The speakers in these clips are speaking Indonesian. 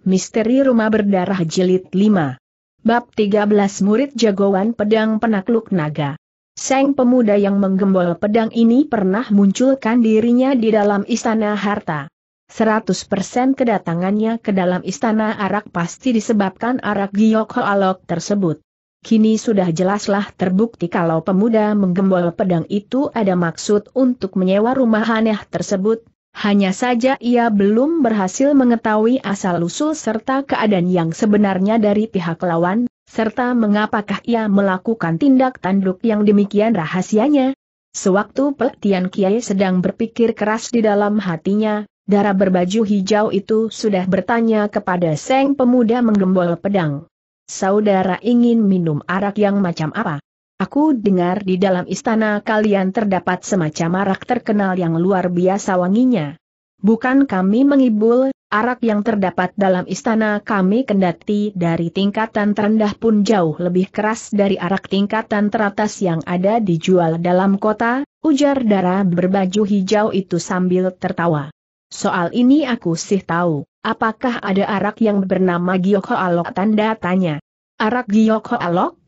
Misteri Rumah Berdarah Jelit 5 Bab 13 Murid Jagoan Pedang Penakluk Naga Seng pemuda yang menggembol pedang ini pernah munculkan dirinya di dalam istana harta. 100% kedatangannya ke dalam istana arak pasti disebabkan arak Giyok Alok tersebut. Kini sudah jelaslah terbukti kalau pemuda menggembol pedang itu ada maksud untuk menyewa rumah aneh tersebut, hanya saja ia belum berhasil mengetahui asal-usul serta keadaan yang sebenarnya dari pihak lawan, serta mengapakah ia melakukan tindak tanduk yang demikian rahasianya. Sewaktu Tian Kiai sedang berpikir keras di dalam hatinya, darah berbaju hijau itu sudah bertanya kepada Seng Pemuda menggembol pedang. Saudara ingin minum arak yang macam apa? Aku dengar di dalam istana kalian terdapat semacam arak terkenal yang luar biasa wanginya. Bukan kami mengibul, arak yang terdapat dalam istana kami kendati dari tingkatan terendah pun jauh lebih keras dari arak tingkatan teratas yang ada dijual dalam kota, ujar Dara berbaju hijau itu sambil tertawa. Soal ini aku sih tahu, apakah ada arak yang bernama Giyoko Alok tanda tanya. Arak Giyoko Alok?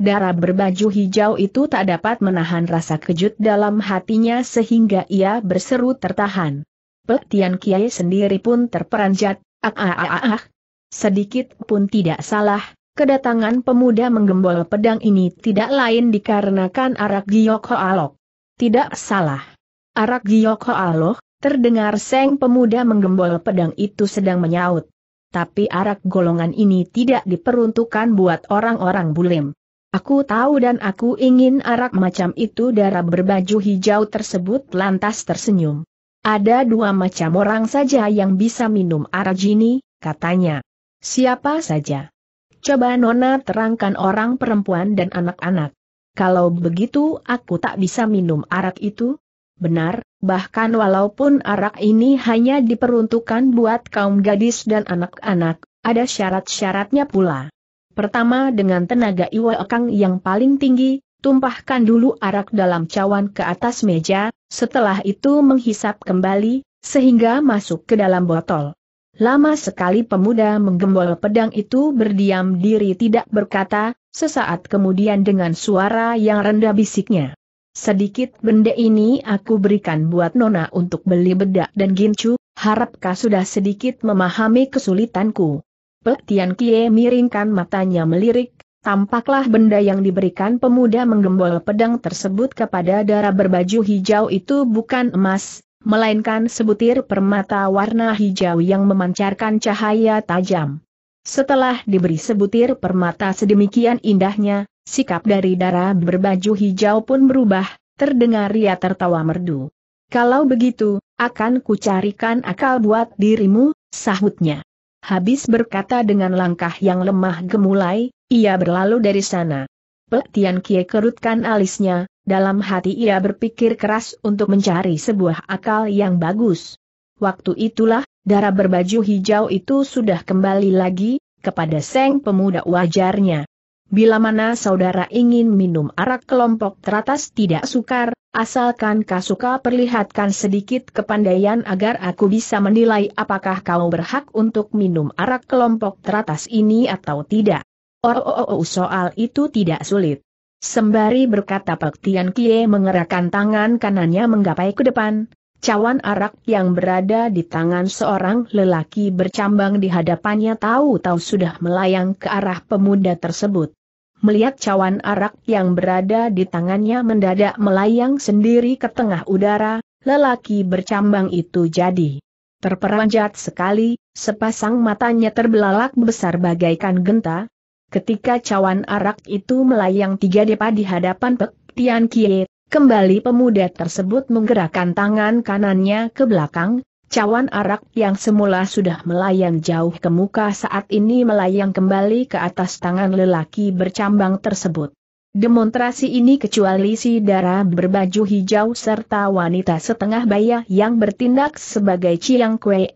Darah berbaju hijau itu tak dapat menahan rasa kejut dalam hatinya sehingga ia berseru tertahan. Petian Kiai sendiri pun terperanjat, ah, ah ah ah ah. Sedikit pun tidak salah, kedatangan pemuda menggembol pedang ini tidak lain dikarenakan arak giok alok. Tidak salah. Arak giok alok. terdengar seng pemuda menggembol pedang itu sedang menyaut. Tapi arak golongan ini tidak diperuntukkan buat orang-orang bulim. Aku tahu dan aku ingin arak macam itu darah berbaju hijau tersebut lantas tersenyum. Ada dua macam orang saja yang bisa minum arak jini, katanya. Siapa saja? Coba Nona terangkan orang perempuan dan anak-anak. Kalau begitu aku tak bisa minum arak itu? Benar, bahkan walaupun arak ini hanya diperuntukkan buat kaum gadis dan anak-anak, ada syarat-syaratnya pula. Pertama dengan tenaga Iwa Ekang yang paling tinggi, tumpahkan dulu arak dalam cawan ke atas meja, setelah itu menghisap kembali, sehingga masuk ke dalam botol. Lama sekali pemuda menggembol pedang itu berdiam diri tidak berkata, sesaat kemudian dengan suara yang rendah bisiknya. Sedikit benda ini aku berikan buat Nona untuk beli bedak dan gincu, harapkah sudah sedikit memahami kesulitanku. Pek Tian Kie miringkan matanya melirik, tampaklah benda yang diberikan pemuda menggembol pedang tersebut kepada darah berbaju hijau itu bukan emas, melainkan sebutir permata warna hijau yang memancarkan cahaya tajam. Setelah diberi sebutir permata sedemikian indahnya, sikap dari darah berbaju hijau pun berubah, terdengar ia tertawa merdu. Kalau begitu, akan kucarikan akal buat dirimu, sahutnya. Habis berkata dengan langkah yang lemah gemulai, ia berlalu dari sana. Pek Tian Kie kerutkan alisnya, dalam hati ia berpikir keras untuk mencari sebuah akal yang bagus. Waktu itulah, darah berbaju hijau itu sudah kembali lagi, kepada seng pemuda wajarnya. Bila mana saudara ingin minum arak kelompok teratas tidak sukar, asalkan kau suka perlihatkan sedikit kepandaian agar aku bisa menilai apakah kau berhak untuk minum arak kelompok teratas ini atau tidak. Oh, oh, oh, oh soal itu tidak sulit. Sembari berkata Tian Kie mengerahkan tangan kanannya menggapai ke depan, cawan arak yang berada di tangan seorang lelaki bercambang di hadapannya tahu-tahu sudah melayang ke arah pemuda tersebut melihat cawan arak yang berada di tangannya mendadak melayang sendiri ke tengah udara, lelaki bercambang itu jadi terperanjat sekali, sepasang matanya terbelalak besar bagaikan genta. Ketika cawan arak itu melayang tiga depa di hadapan Pek Tian Kie, kembali pemuda tersebut menggerakkan tangan kanannya ke belakang, Cawan arak yang semula sudah melayang jauh ke muka saat ini melayang kembali ke atas tangan lelaki bercambang tersebut. Demonstrasi ini kecuali si Dara berbaju hijau serta wanita setengah baya yang bertindak sebagai Chiang Kwee.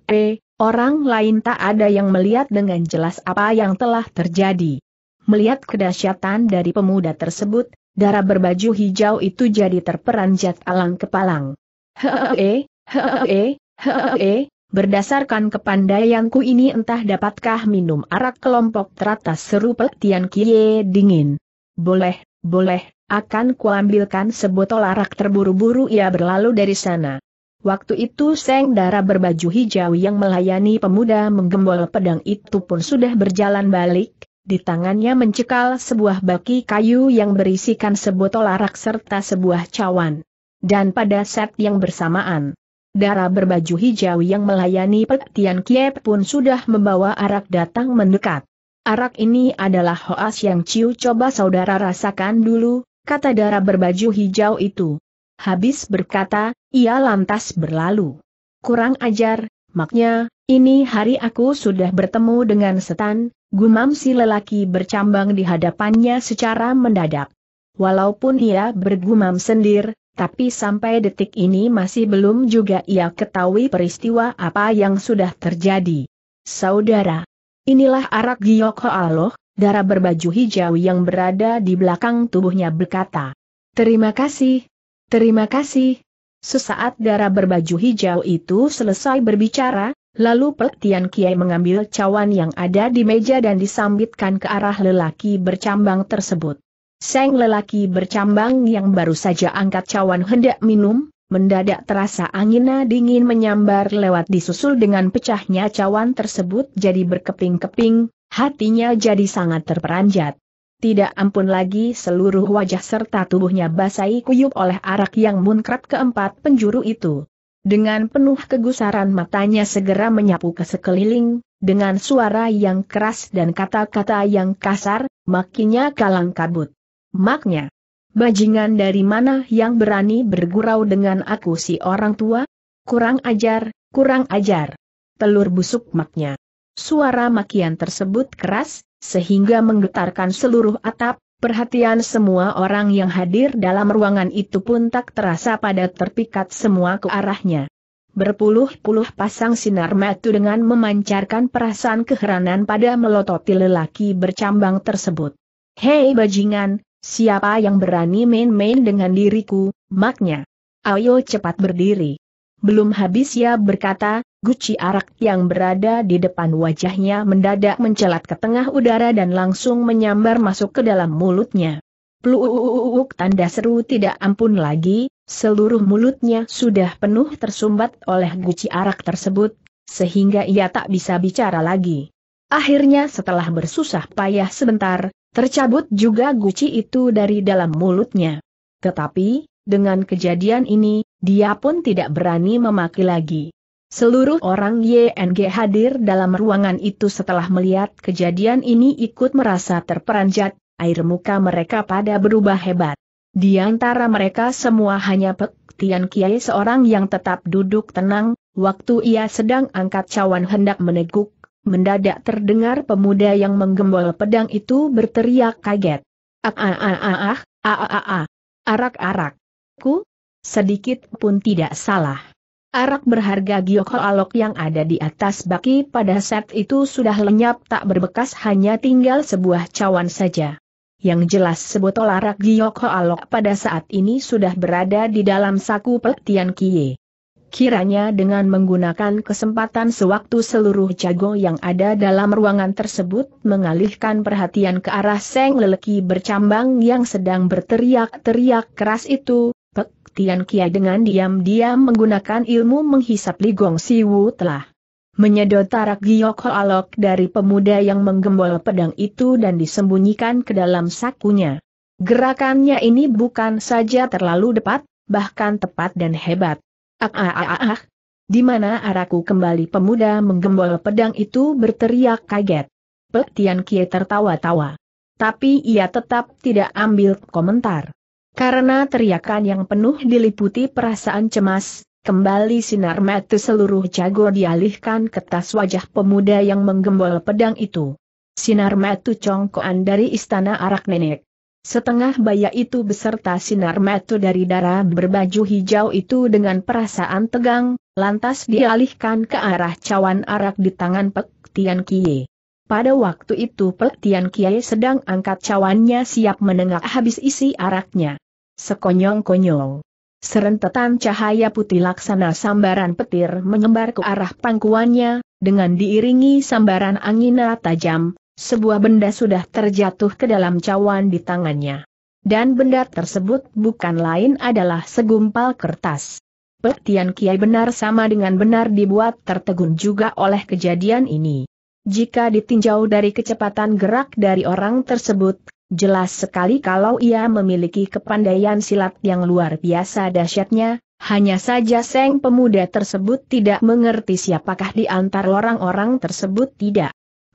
orang lain tak ada yang melihat dengan jelas apa yang telah terjadi. Melihat kedahsyatan dari pemuda tersebut, Dara berbaju hijau itu jadi terperanjat alang kepalang. Hee, hee, Hehehe, berdasarkan kepandaianku ini entah dapatkah minum arak kelompok teratas seru Tian Kie dingin. Boleh, boleh, akan kuambilkan sebotol arak terburu-buru ia berlalu dari sana. Waktu itu Seng Dara berbaju hijau yang melayani pemuda menggembol pedang itu pun sudah berjalan balik, di tangannya mencekal sebuah baki kayu yang berisikan sebotol arak serta sebuah cawan. Dan pada saat yang bersamaan, Darah berbaju hijau yang melayani Pek Tian pun sudah membawa arak datang mendekat. Arak ini adalah hoas yang Ciu coba saudara rasakan dulu, kata darah berbaju hijau itu. Habis berkata, ia lantas berlalu. Kurang ajar, maknya, ini hari aku sudah bertemu dengan setan, gumam si lelaki bercambang di hadapannya secara mendadak. Walaupun ia bergumam sendir, tapi sampai detik ini masih belum juga ia ketahui peristiwa apa yang sudah terjadi. Saudara, inilah arak Giyok Hoaloh, darah berbaju hijau yang berada di belakang tubuhnya berkata. Terima kasih, terima kasih. Sesaat darah berbaju hijau itu selesai berbicara, lalu Pertian Kiai mengambil cawan yang ada di meja dan disambitkan ke arah lelaki bercambang tersebut. Seng lelaki bercambang yang baru saja angkat cawan hendak minum, mendadak terasa angina dingin menyambar lewat disusul dengan pecahnya cawan tersebut jadi berkeping-keping, hatinya jadi sangat terperanjat. Tidak ampun lagi seluruh wajah serta tubuhnya basahi kuyup oleh arak yang munkrat keempat penjuru itu. Dengan penuh kegusaran matanya segera menyapu ke sekeliling, dengan suara yang keras dan kata-kata yang kasar, makinya kalang kabut maknya. Bajingan dari mana yang berani bergurau dengan aku si orang tua? Kurang ajar, kurang ajar. Telur busuk maknya. Suara makian tersebut keras, sehingga menggetarkan seluruh atap, perhatian semua orang yang hadir dalam ruangan itu pun tak terasa pada terpikat semua ke arahnya. Berpuluh-puluh pasang sinar mata dengan memancarkan perasaan keheranan pada melototi lelaki bercambang tersebut. Hei bajingan, Siapa yang berani main-main dengan diriku, maknya? Ayo cepat berdiri. Belum habis ia berkata, guci arak yang berada di depan wajahnya mendadak mencelat ke tengah udara dan langsung menyambar masuk ke dalam mulutnya. Pluuuk tanda seru tidak ampun lagi, seluruh mulutnya sudah penuh tersumbat oleh guci arak tersebut, sehingga ia tak bisa bicara lagi. Akhirnya setelah bersusah payah sebentar, Tercabut juga guci itu dari dalam mulutnya. Tetapi, dengan kejadian ini, dia pun tidak berani memaki lagi. Seluruh orang YNG hadir dalam ruangan itu setelah melihat kejadian ini ikut merasa terperanjat, air muka mereka pada berubah hebat. Di antara mereka semua hanya Pek Tian Kiai seorang yang tetap duduk tenang, waktu ia sedang angkat cawan hendak meneguk, Mendadak terdengar pemuda yang menggembol pedang itu berteriak kaget. Ah ah ah ah ah ah ah ah. ah. Arak-arak. Ku? Sedikit pun tidak salah. Arak berharga giok alok yang ada di atas baki pada saat itu sudah lenyap tak berbekas hanya tinggal sebuah cawan saja. Yang jelas sebotol arak Giok Alok pada saat ini sudah berada di dalam saku pelatihan Kie. Kiranya dengan menggunakan kesempatan sewaktu seluruh jago yang ada dalam ruangan tersebut mengalihkan perhatian ke arah seng leleki bercambang yang sedang berteriak-teriak keras itu, Pek Tian Kia dengan diam-diam menggunakan ilmu menghisap Li Ligong Siwu telah menyedot tarak giok alok dari pemuda yang menggembol pedang itu dan disembunyikan ke dalam sakunya. Gerakannya ini bukan saja terlalu depat, bahkan tepat dan hebat. Ah, ah, ah, ah Di mana Araku kembali pemuda menggembol pedang itu berteriak kaget. Pek Tian Kie tertawa-tawa. Tapi ia tetap tidak ambil komentar. Karena teriakan yang penuh diliputi perasaan cemas, kembali sinar mata seluruh jago dialihkan ke tas wajah pemuda yang menggembol pedang itu. Sinar mata congkoan dari istana arak nenek. Setengah baya itu beserta sinar metu dari darah berbaju hijau itu dengan perasaan tegang, lantas dialihkan ke arah cawan arak di tangan Pek Tian Kie. Pada waktu itu Pek Tian Kie sedang angkat cawannya siap menengah habis isi araknya. Sekonyong-konyong. Serentetan cahaya putih laksana sambaran petir menyebar ke arah pangkuannya, dengan diiringi sambaran angin tajam, sebuah benda sudah terjatuh ke dalam cawan di tangannya. Dan benda tersebut bukan lain adalah segumpal kertas. Petian Kiai benar sama dengan benar dibuat tertegun juga oleh kejadian ini. Jika ditinjau dari kecepatan gerak dari orang tersebut, jelas sekali kalau ia memiliki kepandaian silat yang luar biasa dahsyatnya, hanya saja Seng pemuda tersebut tidak mengerti siapakah di antar orang-orang tersebut tidak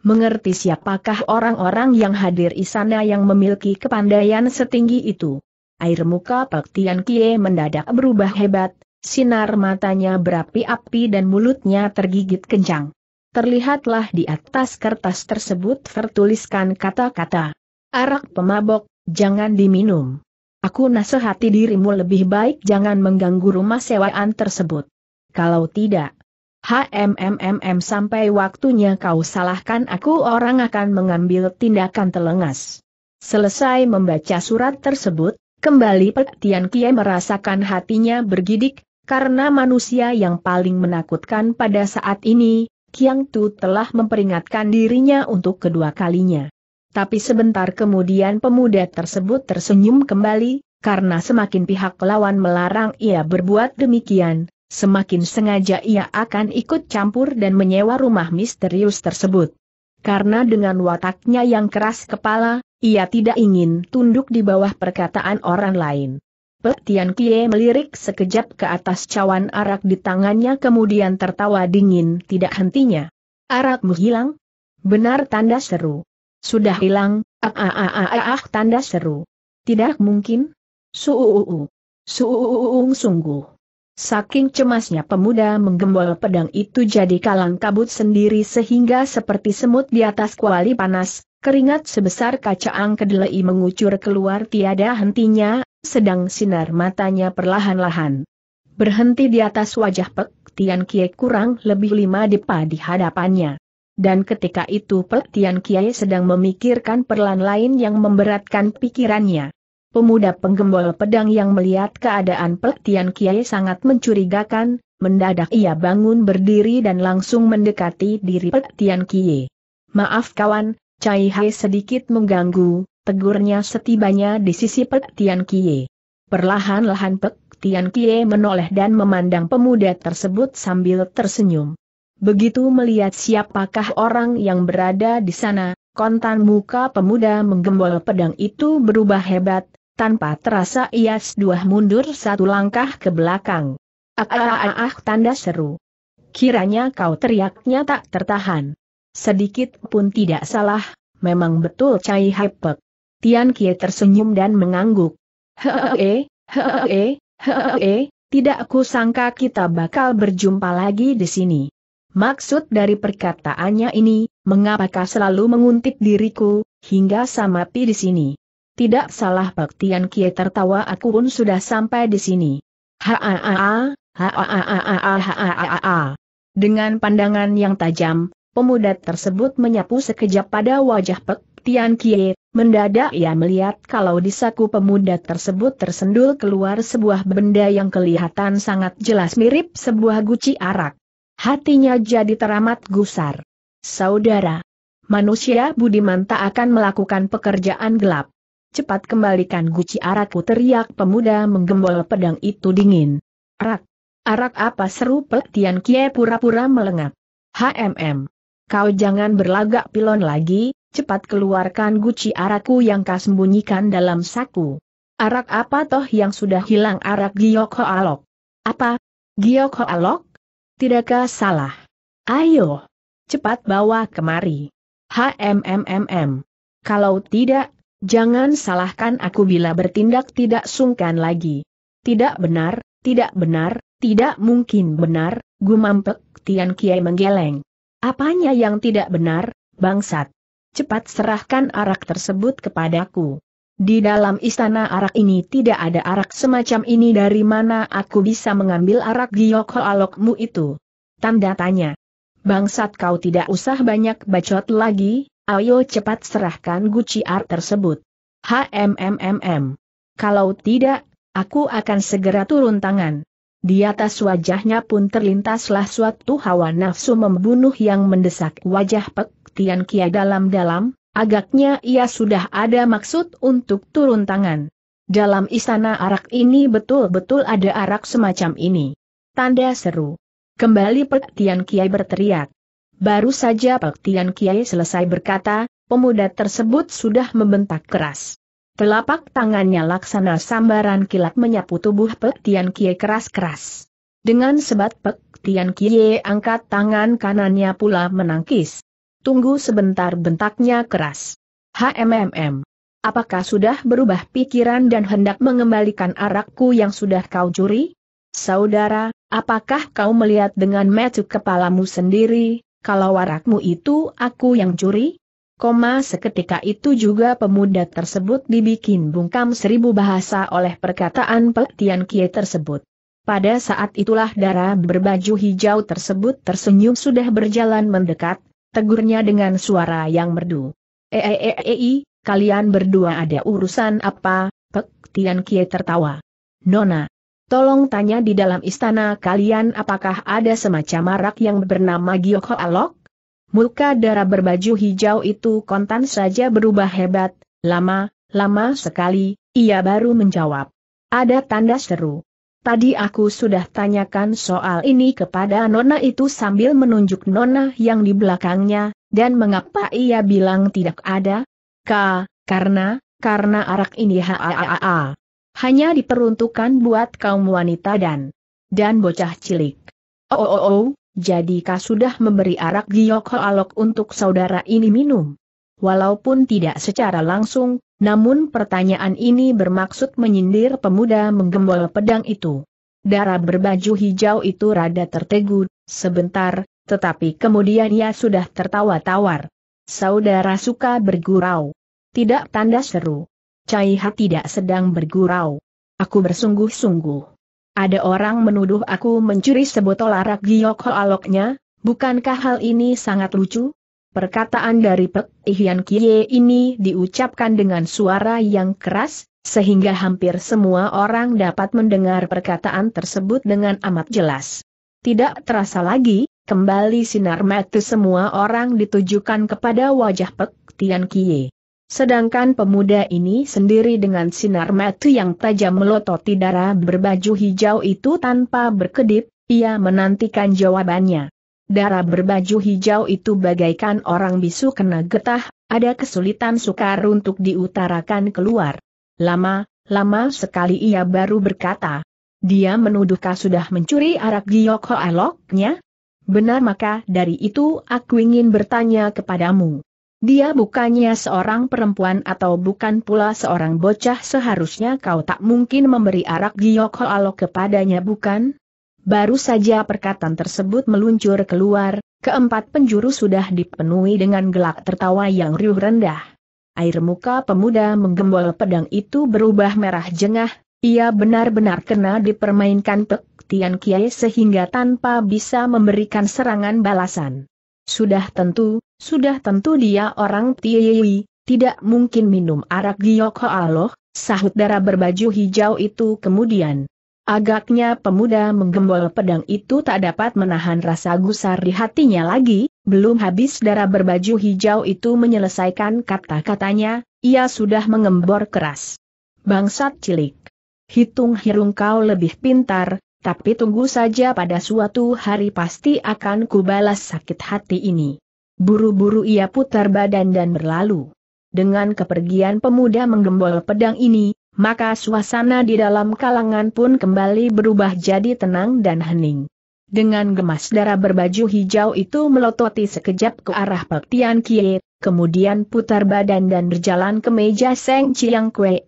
mengerti siapakah orang-orang yang hadir istana yang memiliki kepandaian setinggi itu. Air muka Pak Tian Kie mendadak berubah hebat, sinar matanya berapi-api dan mulutnya tergigit kencang. Terlihatlah di atas kertas tersebut tertuliskan kata-kata. Arak pemabok, jangan diminum. Aku nasihati dirimu lebih baik jangan mengganggu rumah sewaan tersebut. Kalau tidak, HMMMM sampai waktunya kau salahkan aku orang akan mengambil tindakan telengas. Selesai membaca surat tersebut, kembali Pek Tian Kie merasakan hatinya bergidik, karena manusia yang paling menakutkan pada saat ini, Kiang Tu telah memperingatkan dirinya untuk kedua kalinya. Tapi sebentar kemudian pemuda tersebut tersenyum kembali, karena semakin pihak lawan melarang ia berbuat demikian, Semakin sengaja ia akan ikut campur dan menyewa rumah misterius tersebut. Karena dengan wataknya yang keras kepala, ia tidak ingin tunduk di bawah perkataan orang lain. Petian Kie melirik sekejap ke atas cawan arak di tangannya kemudian tertawa dingin tidak hentinya. Arakmu hilang? Benar tanda seru. Sudah hilang, ah ah ah ah ah, ah tanda seru. Tidak mungkin? Suuuu. Suuung sungguh. Saking cemasnya pemuda menggembol pedang itu jadi kalang kabut sendiri sehingga seperti semut di atas kuali panas, keringat sebesar kaca kedelai mengucur keluar tiada hentinya, sedang sinar matanya perlahan-lahan. Berhenti di atas wajah Pek Tian Kie kurang lebih lima depa di hadapannya. Dan ketika itu Pek Tian Kie sedang memikirkan perlahan lain yang memberatkan pikirannya. Pemuda penggembol pedang yang melihat keadaan Peltian Kiai sangat mencurigakan, mendadak ia bangun berdiri dan langsung mendekati diri Peltian Kiai. Maaf kawan, Cai Hai sedikit mengganggu, tegurnya setibanya di sisi Peltian Kiai. Perlahan-lahan Peltian Kiai menoleh dan memandang pemuda tersebut sambil tersenyum. Begitu melihat siapakah orang yang berada di sana, kontan muka pemuda menggembol pedang itu berubah hebat, tanpa terasa ia dua mundur satu langkah ke belakang. Ah ah, ah, ah, tanda seru. Kiranya kau teriaknya tak tertahan. Sedikit pun tidak salah, memang betul Cai Hepek. Tian Kie tersenyum dan mengangguk. Hehehe, hehehe, heee, tidak sangka kita bakal berjumpa lagi di sini. Maksud dari perkataannya ini, mengapakah selalu menguntit diriku, hingga samapi di sini. Tidak salah Pak Tian Kie tertawa aku pun sudah sampai di sini. Haa, haa, Dengan pandangan yang tajam, pemuda tersebut menyapu sekejap pada wajah Pak Tian Kie, mendadak ia melihat kalau di saku pemuda tersebut tersendul keluar sebuah benda yang kelihatan sangat jelas mirip sebuah guci arak. Hatinya jadi teramat gusar. Saudara, manusia budiman tak akan melakukan pekerjaan gelap. Cepat kembalikan guci arakku teriak pemuda menggembol pedang itu dingin. Arak. Arak apa seru Tian Kie pura-pura melengak. HMM. Kau jangan berlagak pilon lagi, cepat keluarkan guci arakku yang kau sembunyikan dalam saku. Arak apa toh yang sudah hilang arak Giok Alok. Apa? Giok Alok? Tidakkah salah? Ayo. Cepat bawa kemari. HMMMM. Kalau tidak, Jangan salahkan aku bila bertindak tidak sungkan lagi. Tidak benar, tidak benar, tidak mungkin benar, gumampek Tian Kiai menggeleng. Apanya yang tidak benar, bangsat? Cepat serahkan arak tersebut kepadaku. Di dalam istana arak ini tidak ada arak semacam ini dari mana aku bisa mengambil arak giok alokmu itu. Tanda tanya. Bangsat kau tidak usah banyak bacot lagi, Ayo cepat serahkan Guciar tersebut. HMMMM. Kalau tidak, aku akan segera turun tangan. Di atas wajahnya pun terlintaslah suatu hawa nafsu membunuh yang mendesak wajah Pek Tian Kia dalam-dalam, agaknya ia sudah ada maksud untuk turun tangan. Dalam istana arak ini betul-betul ada arak semacam ini. Tanda seru. Kembali Pek Tian Kia berteriak. Baru saja Pek Tian Kiai selesai berkata, pemuda tersebut sudah membentak keras. Telapak tangannya laksana sambaran kilat menyapu tubuh Pek Tian Kiai keras-keras. Dengan sebat Pek Tian Kiai angkat tangan kanannya pula menangkis. Tunggu sebentar bentaknya keras. HMMM. Apakah sudah berubah pikiran dan hendak mengembalikan arakku yang sudah kau curi? Saudara, apakah kau melihat dengan metu kepalamu sendiri, kalau warakmu itu aku yang curi? Koma seketika itu juga pemuda tersebut dibikin bungkam seribu bahasa oleh perkataan pelatihan Kie tersebut. Pada saat itulah darah berbaju hijau tersebut tersenyum sudah berjalan mendekat, tegurnya dengan suara yang merdu. Eeeei, eh, eh, eh, kalian berdua ada urusan apa? Pek Tian Kie tertawa. Nona, Tolong tanya di dalam istana kalian apakah ada semacam marak yang bernama Gioko Alok? Muka darah berbaju hijau itu kontan saja berubah hebat, lama, lama sekali, ia baru menjawab. Ada tanda seru. Tadi aku sudah tanyakan soal ini kepada Nona itu sambil menunjuk Nona yang di belakangnya, dan mengapa ia bilang tidak ada? Ka, karena, karena arak ini ha hanya diperuntukkan buat kaum wanita dan dan bocah cilik. Oh oh oh, jadi kau sudah memberi arak giok alok untuk saudara ini minum? Walaupun tidak secara langsung, namun pertanyaan ini bermaksud menyindir pemuda menggembol pedang itu. Darah berbaju hijau itu rada tertegun, sebentar, tetapi kemudian ia sudah tertawa tawar. Saudara suka bergurau. Tidak tanda seru. Cai Ha tidak sedang bergurau. Aku bersungguh-sungguh. Ada orang menuduh aku mencuri sebotol arak giok aloknya, bukankah hal ini sangat lucu? Perkataan dari Pek Ihyan Kie ini diucapkan dengan suara yang keras, sehingga hampir semua orang dapat mendengar perkataan tersebut dengan amat jelas. Tidak terasa lagi, kembali sinar mata semua orang ditujukan kepada wajah Pek Tian Kie. Sedangkan pemuda ini sendiri dengan sinar mata yang tajam melototi darah berbaju hijau itu tanpa berkedip, ia menantikan jawabannya. Darah berbaju hijau itu bagaikan orang bisu kena getah, ada kesulitan sukar untuk diutarakan keluar. Lama, lama sekali ia baru berkata. Dia menuduhkah sudah mencuri arak giok hoaloknya? Benar maka dari itu aku ingin bertanya kepadamu. Dia bukannya seorang perempuan atau bukan pula seorang bocah seharusnya kau tak mungkin memberi arak giok hoalo kepadanya bukan? Baru saja perkataan tersebut meluncur keluar, keempat penjuru sudah dipenuhi dengan gelak tertawa yang riuh rendah. Air muka pemuda menggembol pedang itu berubah merah jengah, ia benar-benar kena dipermainkan Pek Tian Kiai sehingga tanpa bisa memberikan serangan balasan. Sudah tentu, sudah tentu dia orang Tiyewi, tidak mungkin minum arak giok hoaloh, sahut darah berbaju hijau itu kemudian. Agaknya pemuda menggembol pedang itu tak dapat menahan rasa gusar di hatinya lagi, belum habis darah berbaju hijau itu menyelesaikan kata-katanya, ia sudah mengembor keras. Bangsat cilik. Hitung-hirung kau lebih pintar, tapi tunggu saja pada suatu hari pasti akan kubalas sakit hati ini. Buru-buru ia putar badan dan berlalu. Dengan kepergian pemuda menggembol pedang ini, maka suasana di dalam kalangan pun kembali berubah jadi tenang dan hening. Dengan gemas darah berbaju hijau itu melototi sekejap ke arah Pek Kie, kemudian putar badan dan berjalan ke meja Seng Chiang Kue.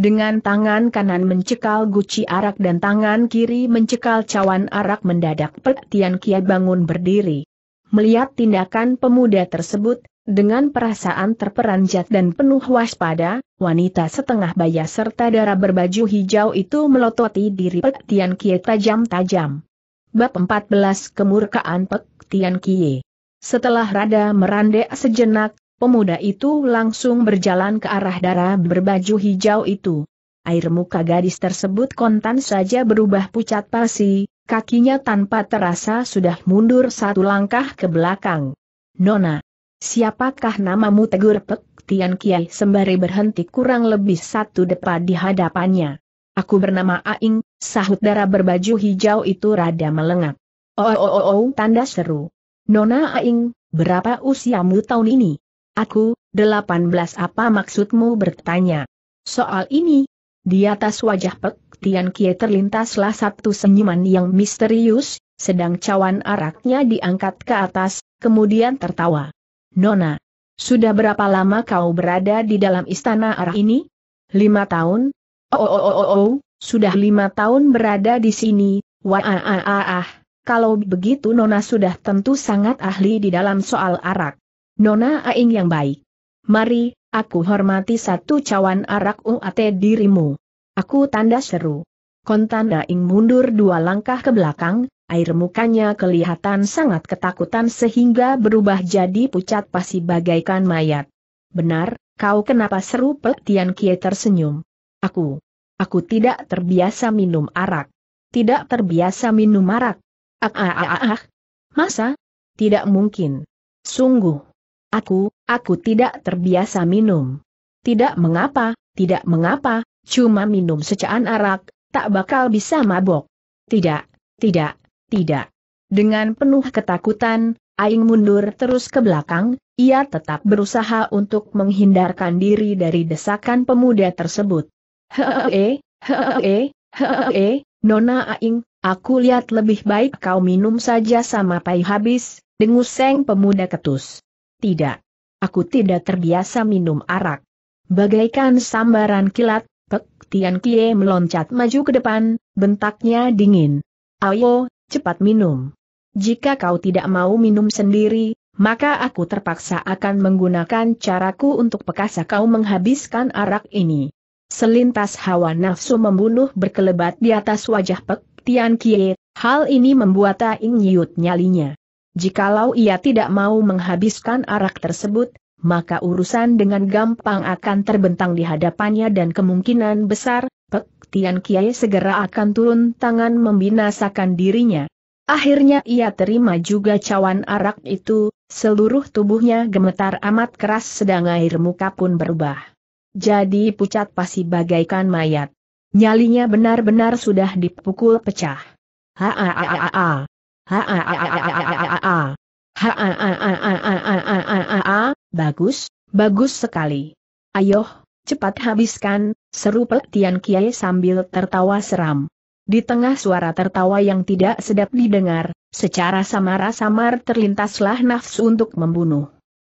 Dengan tangan kanan mencekal guci arak dan tangan kiri mencekal cawan arak mendadak Petian Kia bangun berdiri. Melihat tindakan pemuda tersebut, dengan perasaan terperanjat dan penuh waspada, wanita setengah baya serta darah berbaju hijau itu melototi diri Pek Tian Kie tajam-tajam. Bab 14 Kemurkaan Pek Tian Kie Setelah rada merandek sejenak, Pemuda itu langsung berjalan ke arah darah berbaju hijau itu. Air muka gadis tersebut kontan saja berubah pucat pasi, kakinya tanpa terasa sudah mundur satu langkah ke belakang. Nona, siapakah namamu tegur Pek Tian Kiai sembari berhenti kurang lebih satu depa di hadapannya. Aku bernama Aing, sahut darah berbaju hijau itu rada melengak. Oh oh oh oh, tanda seru. Nona Aing, berapa usiamu tahun ini? Aku, delapan belas apa maksudmu bertanya? Soal ini, di atas wajah Pek Tian Kie terlintaslah satu senyuman yang misterius, sedang cawan araknya diangkat ke atas, kemudian tertawa. Nona, sudah berapa lama kau berada di dalam istana arah ini? Lima tahun? Oh, oh, oh, oh, oh, sudah lima tahun berada di sini, wah, ah, ah, ah, ah. Kalau begitu Nona sudah tentu sangat ahli di dalam soal arak. Nona Aing yang baik. Mari, aku hormati satu cawan arak UAT dirimu. Aku tanda seru. Kontan Aing mundur dua langkah ke belakang, air mukanya kelihatan sangat ketakutan sehingga berubah jadi pucat pasi bagaikan mayat. Benar, kau kenapa seru Petian Kie tersenyum. Aku. Aku tidak terbiasa minum arak. Tidak terbiasa minum arak. Ah ah ah ah. Masa? Tidak mungkin. Sungguh. Aku, aku tidak terbiasa minum. Tidak mengapa, tidak mengapa, cuma minum secaan arak, tak bakal bisa mabok. Tidak, tidak, tidak. Dengan penuh ketakutan, Aing mundur terus ke belakang, ia tetap berusaha untuk menghindarkan diri dari desakan pemuda tersebut. Hehehe, hehehe, hehehe, Nona Aing, aku lihat lebih baik kau minum saja sama pai habis, dengus seng pemuda ketus. Tidak. Aku tidak terbiasa minum arak. Bagaikan sambaran kilat, Pek Tian Kie meloncat maju ke depan, bentaknya dingin. Ayo, cepat minum. Jika kau tidak mau minum sendiri, maka aku terpaksa akan menggunakan caraku untuk pekasa kau menghabiskan arak ini. Selintas hawa nafsu membunuh berkelebat di atas wajah Pek Tian Kie, hal ini membuat Aing nyiut nyalinya. Jikalau ia tidak mau menghabiskan arak tersebut, maka urusan dengan gampang akan terbentang di hadapannya dan kemungkinan besar, Pek Tian Kiai segera akan turun tangan membinasakan dirinya. Akhirnya ia terima juga cawan arak itu, seluruh tubuhnya gemetar amat keras sedang air muka pun berubah. Jadi pucat pasti bagaikan mayat. Nyalinya benar-benar sudah dipukul pecah. Ha ha ha ha ha ha a a a a a a a ha a a a a a a a a Bagus, bagus sekali. Ayo, cepat habiskan, seru pek Tian Kiai sambil tertawa seram. Di tengah suara tertawa yang tidak sedap didengar, secara samar-samar terlintaslah nafsu untuk membunuh.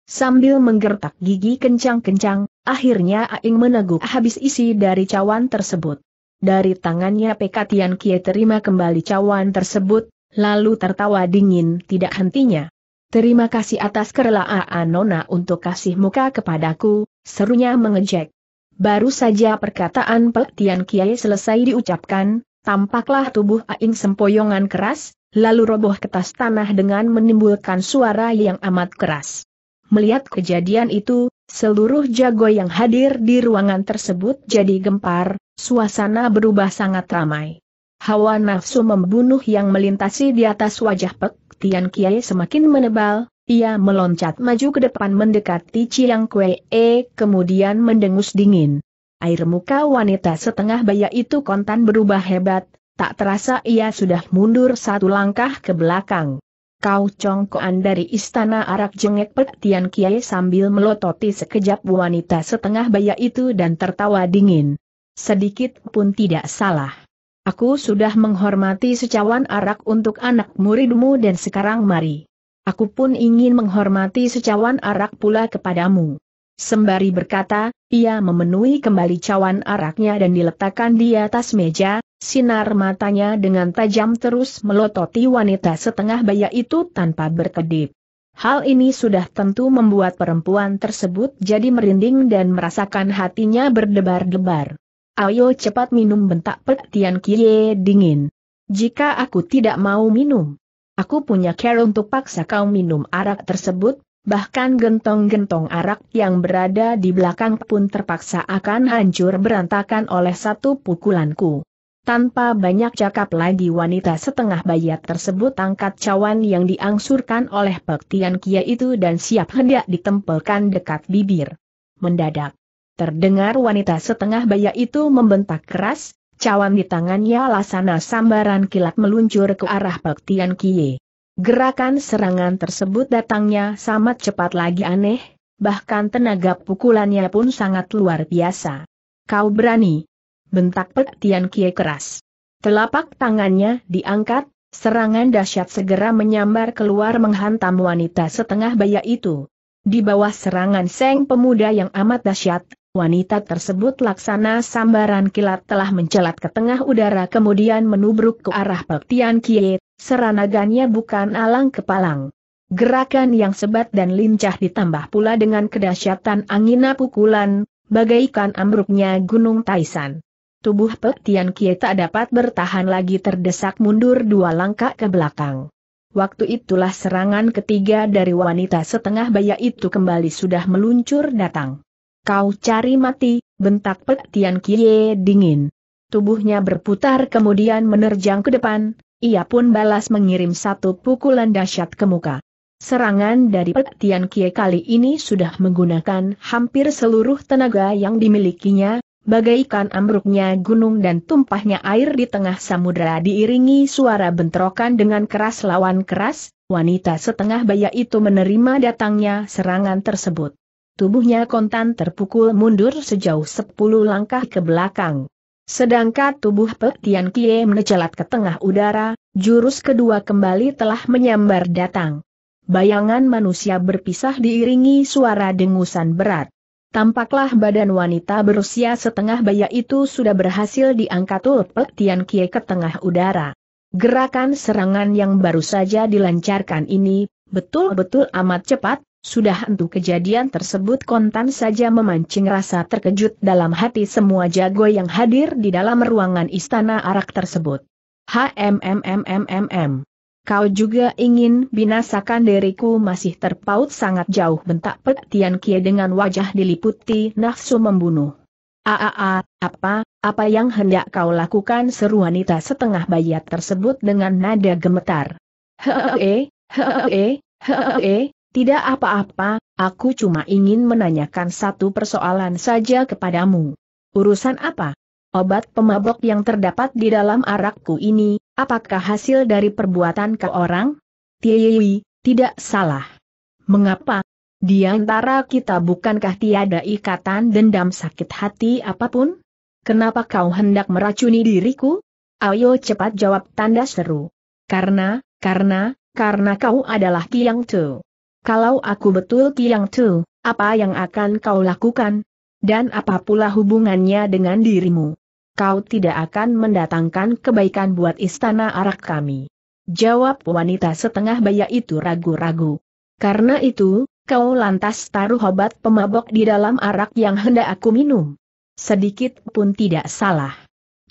Sambil menggertak gigi kencang-kencang, akhirnya Aing meneguk habis isi dari cawan tersebut. Dari tangannya Pekatian Kie terima kembali cawan tersebut, lalu tertawa dingin tidak hentinya. Terima kasih atas kerelaan Nona untuk kasih muka kepadaku, serunya mengejek. Baru saja perkataan pelatihan Kiai selesai diucapkan, tampaklah tubuh Aing sempoyongan keras, lalu roboh ke atas tanah dengan menimbulkan suara yang amat keras. Melihat kejadian itu, seluruh jago yang hadir di ruangan tersebut jadi gempar, suasana berubah sangat ramai. Hawa nafsu membunuh yang melintasi di atas wajah Pek Tian Kiai semakin menebal, ia meloncat maju ke depan mendekati Chiang Kue, e, kemudian mendengus dingin. Air muka wanita setengah baya itu kontan berubah hebat, tak terasa ia sudah mundur satu langkah ke belakang. Kau congkoan dari istana arak jengek petian kiai sambil melototi sekejap wanita setengah baya itu dan tertawa dingin. Sedikit pun tidak salah. Aku sudah menghormati secawan arak untuk anak muridmu dan sekarang mari. Aku pun ingin menghormati secawan arak pula kepadamu. Sembari berkata, ia memenuhi kembali cawan araknya dan diletakkan di atas meja, sinar matanya dengan tajam terus melototi wanita setengah baya itu tanpa berkedip. Hal ini sudah tentu membuat perempuan tersebut jadi merinding dan merasakan hatinya berdebar-debar. Ayo cepat minum bentak petian Tian Kie dingin. Jika aku tidak mau minum, aku punya care untuk paksa kau minum arak tersebut, bahkan gentong-gentong arak yang berada di belakang pun terpaksa akan hancur berantakan oleh satu pukulanku. Tanpa banyak cakap lagi wanita setengah bayat tersebut angkat cawan yang diangsurkan oleh Pek Tian Kia itu dan siap hendak ditempelkan dekat bibir. Mendadak, Terdengar wanita setengah baya itu membentak keras, cawan di tangannya lasana sambaran kilat meluncur ke arah Pek Tian Kie. Gerakan serangan tersebut datangnya sangat cepat lagi aneh, bahkan tenaga pukulannya pun sangat luar biasa. Kau berani? Bentak Pek Tian Kie keras. Telapak tangannya diangkat, serangan dahsyat segera menyambar keluar menghantam wanita setengah baya itu. Di bawah serangan Seng pemuda yang amat dahsyat, Wanita tersebut laksana sambaran kilat telah mencelat ke tengah udara kemudian menubruk ke arah Pektian Kie, seranagannya bukan alang kepalang. Gerakan yang sebat dan lincah ditambah pula dengan kedahsyatan angina pukulan, bagaikan ambruknya Gunung Taisan. Tubuh Pektian Kie tak dapat bertahan lagi terdesak mundur dua langkah ke belakang. Waktu itulah serangan ketiga dari wanita setengah baya itu kembali sudah meluncur datang. Kau cari mati, bentak Pek Tian Kie dingin. Tubuhnya berputar kemudian menerjang ke depan, ia pun balas mengirim satu pukulan dahsyat ke muka. Serangan dari Pek Tian Kie kali ini sudah menggunakan hampir seluruh tenaga yang dimilikinya, bagaikan ambruknya gunung dan tumpahnya air di tengah samudera diiringi suara bentrokan dengan keras lawan keras, wanita setengah baya itu menerima datangnya serangan tersebut. Tubuhnya kontan terpukul mundur sejauh 10 langkah ke belakang. Sedangkan tubuh Pek Kie menjelat ke tengah udara, jurus kedua kembali telah menyambar datang. Bayangan manusia berpisah diiringi suara dengusan berat. Tampaklah badan wanita berusia setengah baya itu sudah berhasil diangkat Pek Tian Kie ke tengah udara. Gerakan serangan yang baru saja dilancarkan ini, betul-betul amat cepat, sudah tentu kejadian tersebut kontan saja memancing rasa terkejut dalam hati semua jago yang hadir di dalam ruangan istana arak tersebut. HMMMMMM. Kau juga ingin binasakan diriku masih terpaut sangat jauh bentak petian kia Kie dengan wajah diliputi nafsu membunuh. Aa, apa, apa yang hendak kau lakukan seru wanita setengah bayat tersebut dengan nada gemetar. hee, hee, hee, tidak apa-apa, aku cuma ingin menanyakan satu persoalan saja kepadamu. Urusan apa? Obat pemabok yang terdapat di dalam arakku ini, apakah hasil dari perbuatan ke orang? Tiyui, tidak salah. Mengapa? Di antara kita bukankah tiada ikatan dendam sakit hati apapun? Kenapa kau hendak meracuni diriku? Ayo cepat jawab tanda seru. Karena, karena, karena kau adalah Kiang Tu. Kalau aku betul Kiang Tu, apa yang akan kau lakukan? Dan apa pula hubungannya dengan dirimu? Kau tidak akan mendatangkan kebaikan buat istana arak kami. Jawab wanita setengah baya itu ragu-ragu. Karena itu, kau lantas taruh obat pemabok di dalam arak yang hendak aku minum. Sedikit pun tidak salah.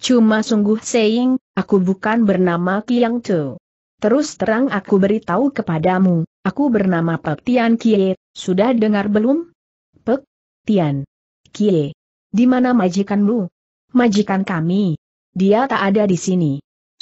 Cuma sungguh saying, aku bukan bernama Kiang Tu. Terus terang aku beritahu kepadamu, Aku bernama Pek Tian Kie, sudah dengar belum? Pek Tian Kie. Di mana majikanmu? Majikan kami. Dia tak ada di sini.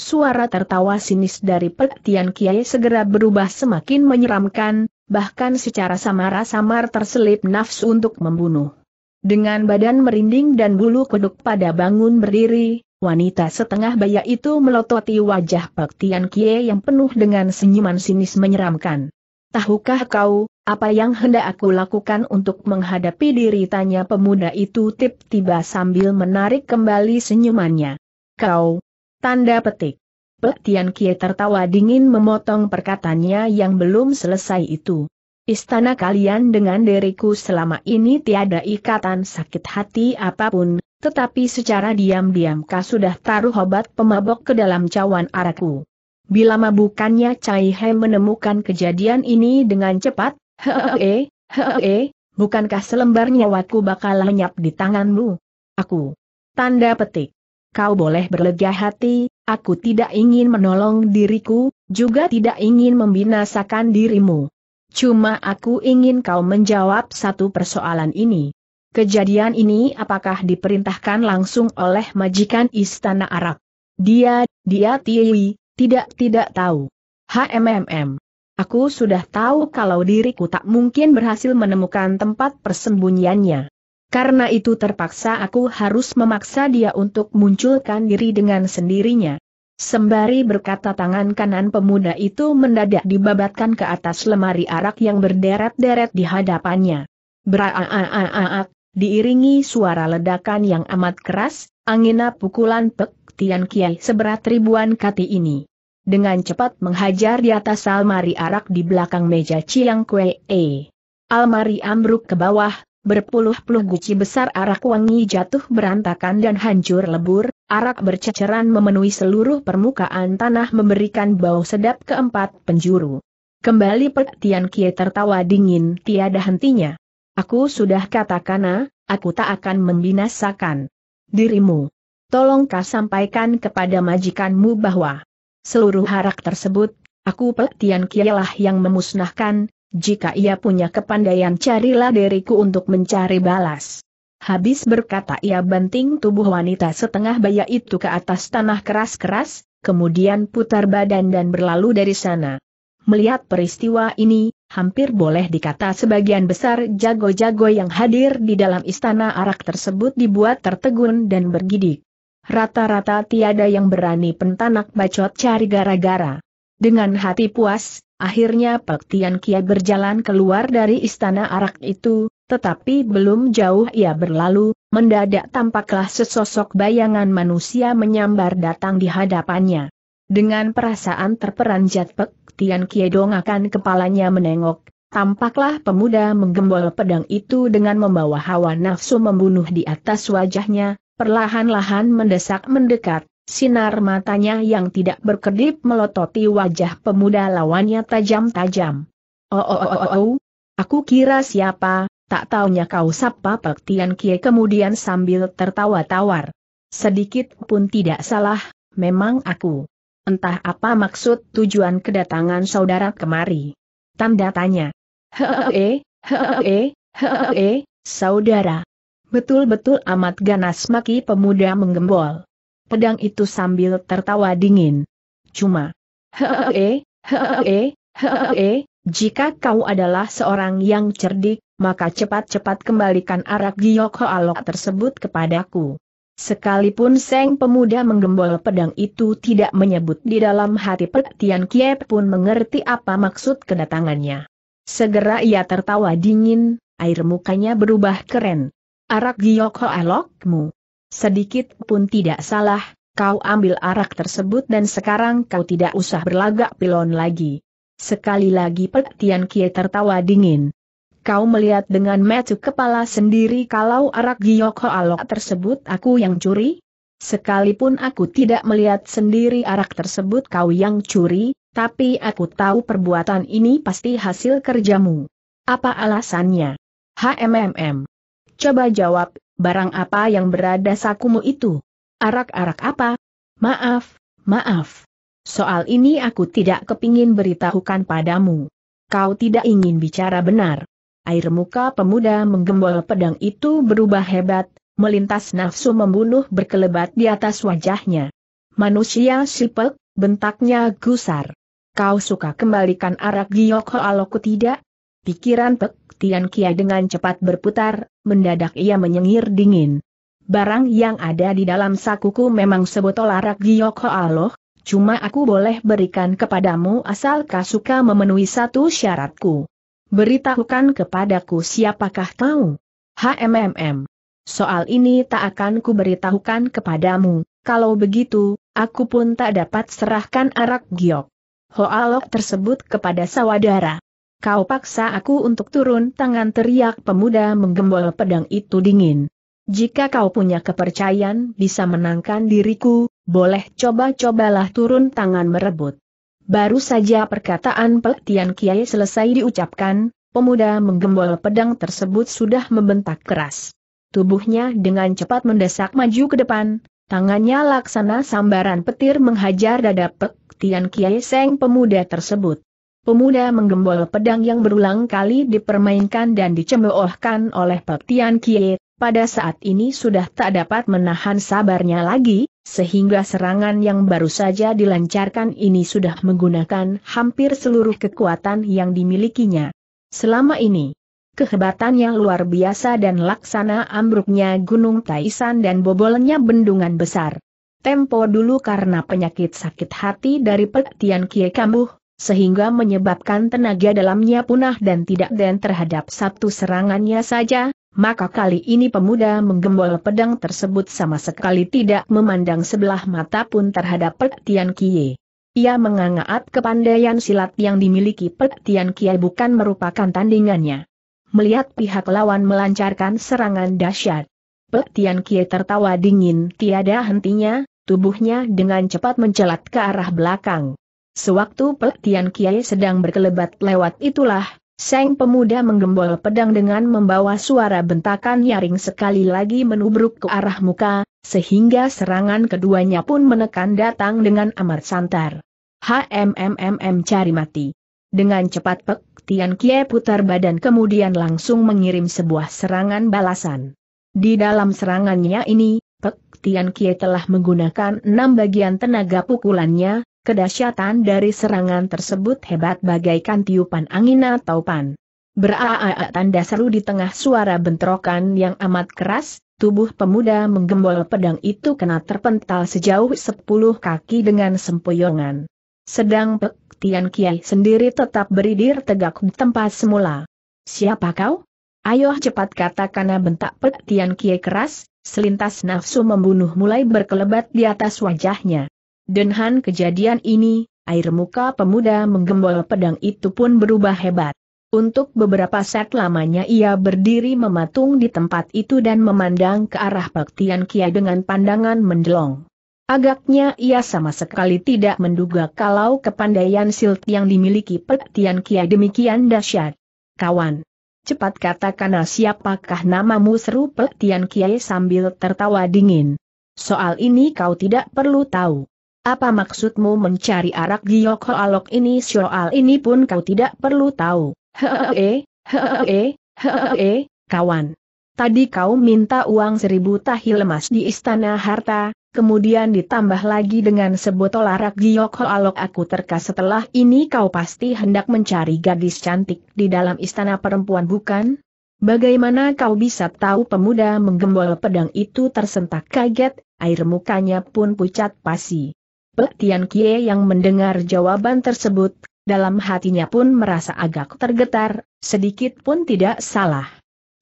Suara tertawa sinis dari Pek Tian Kie segera berubah semakin menyeramkan, bahkan secara samar-samar terselip nafsu untuk membunuh. Dengan badan merinding dan bulu kuduk pada bangun berdiri, Wanita setengah baya itu melototi wajah Pek Tian Kie yang penuh dengan senyuman sinis menyeramkan. Tahukah kau, apa yang hendak aku lakukan untuk menghadapi diri tanya pemuda itu tiba-tiba sambil menarik kembali senyumannya. Kau, tanda petik. Petian Kie tertawa dingin memotong perkataannya yang belum selesai itu. Istana kalian dengan diriku selama ini tiada ikatan sakit hati apapun, tetapi secara diam-diam kau sudah taruh obat pemabok ke dalam cawan araku. Bila mabukannya Cai He menemukan kejadian ini dengan cepat, hehehe, hehehe, bukankah selembar nyawaku bakal lenyap di tanganmu? Aku. Tanda petik. Kau boleh berlega hati, aku tidak ingin menolong diriku, juga tidak ingin membinasakan dirimu. Cuma aku ingin kau menjawab satu persoalan ini. Kejadian ini apakah diperintahkan langsung oleh majikan istana Arab? Dia, dia Tiwi, tidak, tidak tahu. HMMM. Aku sudah tahu kalau diriku tak mungkin berhasil menemukan tempat persembunyiannya. Karena itu terpaksa aku harus memaksa dia untuk munculkan diri dengan sendirinya. Sembari berkata tangan kanan pemuda itu mendadak dibabatkan ke atas lemari arak yang berderet-deret di hadapannya. Beraaaaak, diiringi suara ledakan yang amat keras, angina pukulan pek, Tian Kiai seberat ribuan kati ini. Dengan cepat menghajar di atas almari arak di belakang meja Chiang Kue E. Almari ambruk ke bawah, berpuluh-puluh guci besar arak wangi jatuh berantakan dan hancur lebur, arak berceceran memenuhi seluruh permukaan tanah memberikan bau sedap keempat penjuru. Kembali Tian Kie tertawa dingin tiada hentinya. Aku sudah katakan, aku tak akan membinasakan dirimu tolong kau sampaikan kepada majikanmu bahwa seluruh harak tersebut, aku petian kialah yang memusnahkan, jika ia punya kepandaian carilah diriku untuk mencari balas. Habis berkata ia banting tubuh wanita setengah baya itu ke atas tanah keras-keras, kemudian putar badan dan berlalu dari sana. Melihat peristiwa ini, hampir boleh dikata sebagian besar jago-jago yang hadir di dalam istana arak tersebut dibuat tertegun dan bergidik. Rata-rata tiada yang berani pentanak bacot cari gara-gara. Dengan hati puas, akhirnya Pek Tian Kia berjalan keluar dari istana arak itu, tetapi belum jauh ia berlalu, mendadak tampaklah sesosok bayangan manusia menyambar datang di hadapannya. Dengan perasaan terperanjat Pek Tian Kia dongakan kepalanya menengok, tampaklah pemuda menggembol pedang itu dengan membawa hawa nafsu membunuh di atas wajahnya, perlahan-lahan mendesak mendekat, sinar matanya yang tidak berkedip melototi wajah pemuda lawannya tajam-tajam. Oh, oh, oh, oh, oh, aku kira siapa, tak taunya kau sapa Pek Tian Kie kemudian sambil tertawa tawar. Sedikit pun tidak salah, memang aku. Entah apa maksud tujuan kedatangan saudara kemari. Tanda tanya. Hehehe, hehehe, hehehe, saudara. Betul-betul amat ganas maki pemuda menggembol. Pedang itu sambil tertawa dingin. Cuma, hehehe, hehehe, jika kau adalah seorang yang cerdik, maka cepat-cepat kembalikan arak giok alok tersebut kepadaku. Sekalipun Seng pemuda menggembol pedang itu tidak menyebut di dalam hati Petian Kiep pun mengerti apa maksud kedatangannya. Segera ia tertawa dingin, air mukanya berubah keren, arak giok hoalokmu. Sedikit pun tidak salah, kau ambil arak tersebut dan sekarang kau tidak usah berlagak pilon lagi. Sekali lagi Petian Kie tertawa dingin. Kau melihat dengan metu kepala sendiri kalau arak giok alok tersebut aku yang curi? Sekalipun aku tidak melihat sendiri arak tersebut kau yang curi, tapi aku tahu perbuatan ini pasti hasil kerjamu. Apa alasannya? HMMM. Coba jawab, barang apa yang berada sakumu itu? Arak-arak apa? Maaf, maaf. Soal ini aku tidak kepingin beritahukan padamu. Kau tidak ingin bicara benar. Air muka pemuda menggembol pedang itu berubah hebat, melintas nafsu membunuh berkelebat di atas wajahnya. Manusia sipek, bentaknya gusar. Kau suka kembalikan arak giok aloku tidak? Pikiran Pek Tian Kia dengan cepat berputar, mendadak ia menyengir dingin. Barang yang ada di dalam sakuku memang sebotol arak giok Ho Aloh, cuma aku boleh berikan kepadamu asal kau suka memenuhi satu syaratku. Beritahukan kepadaku siapakah kau? HMMM. Soal ini tak akan ku beritahukan kepadamu, kalau begitu, aku pun tak dapat serahkan arak giok. Hoalok tersebut kepada sawadara. Kau paksa aku untuk turun tangan teriak pemuda menggembol pedang itu dingin. Jika kau punya kepercayaan bisa menangkan diriku, boleh coba-cobalah turun tangan merebut. Baru saja perkataan Tian Kiai selesai diucapkan, pemuda menggembol pedang tersebut sudah membentak keras. Tubuhnya dengan cepat mendesak maju ke depan, tangannya laksana sambaran petir menghajar dada Tian Kiai Seng pemuda tersebut. Pemuda menggembol pedang yang berulang kali dipermainkan dan dicemoohkan oleh Pek Tian Kie, pada saat ini sudah tak dapat menahan sabarnya lagi, sehingga serangan yang baru saja dilancarkan ini sudah menggunakan hampir seluruh kekuatan yang dimilikinya. Selama ini, kehebatannya luar biasa dan laksana ambruknya Gunung Taisan dan bobolnya bendungan besar. Tempo dulu karena penyakit sakit hati dari petian Kie Kambuh, sehingga menyebabkan tenaga dalamnya punah dan tidak dan terhadap satu serangannya saja, maka kali ini pemuda menggembol pedang tersebut sama sekali tidak memandang sebelah mata pun terhadap Petian Kie. Ia menganggap kepandaian silat yang dimiliki Petian Kie bukan merupakan tandingannya. Melihat pihak lawan melancarkan serangan dahsyat, Petian Kie tertawa dingin tiada hentinya, tubuhnya dengan cepat mencelat ke arah belakang. Sewaktu Pek Tian Kiai sedang berkelebat lewat itulah, Seng pemuda menggembol pedang dengan membawa suara bentakan nyaring sekali lagi menubruk ke arah muka, sehingga serangan keduanya pun menekan datang dengan amat santar. Hmmm, cari mati. Dengan cepat Pek Tian Kie putar badan kemudian langsung mengirim sebuah serangan balasan. Di dalam serangannya ini, Pek Tian Kie telah menggunakan enam bagian tenaga pukulannya, Kedahsyatan dari serangan tersebut hebat bagaikan tiupan angin atau pan. Beraaa tanda seru di tengah suara bentrokan yang amat keras, tubuh pemuda menggembol pedang itu kena terpental sejauh sepuluh kaki dengan sempoyongan. Sedang Pek Tian Kiai sendiri tetap beridir tegak di tempat semula. Siapa kau? Ayo cepat katakan bentak Pek Tian Kiai keras, selintas nafsu membunuh mulai berkelebat di atas wajahnya. Dengan kejadian ini, air muka pemuda menggembol pedang itu pun berubah hebat. Untuk beberapa saat lamanya ia berdiri mematung di tempat itu dan memandang ke arah Baktian Kia dengan pandangan mendelong. Agaknya ia sama sekali tidak menduga kalau kepandaian silt yang dimiliki Petian Kia demikian dahsyat. Kawan, cepat katakanlah siapakah namamu seru Petian Kia sambil tertawa dingin. Soal ini kau tidak perlu tahu. Apa maksudmu mencari arak giok alok ini soal ini pun kau tidak perlu tahu. Hehehe, hehehe, hehehe, kawan. Tadi kau minta uang seribu tahil emas di istana harta, kemudian ditambah lagi dengan sebotol arak giok alok aku terka setelah ini kau pasti hendak mencari gadis cantik di dalam istana perempuan bukan? Bagaimana kau bisa tahu pemuda menggembol pedang itu tersentak kaget, air mukanya pun pucat pasi. Pek Tian Kie yang mendengar jawaban tersebut, dalam hatinya pun merasa agak tergetar, sedikit pun tidak salah.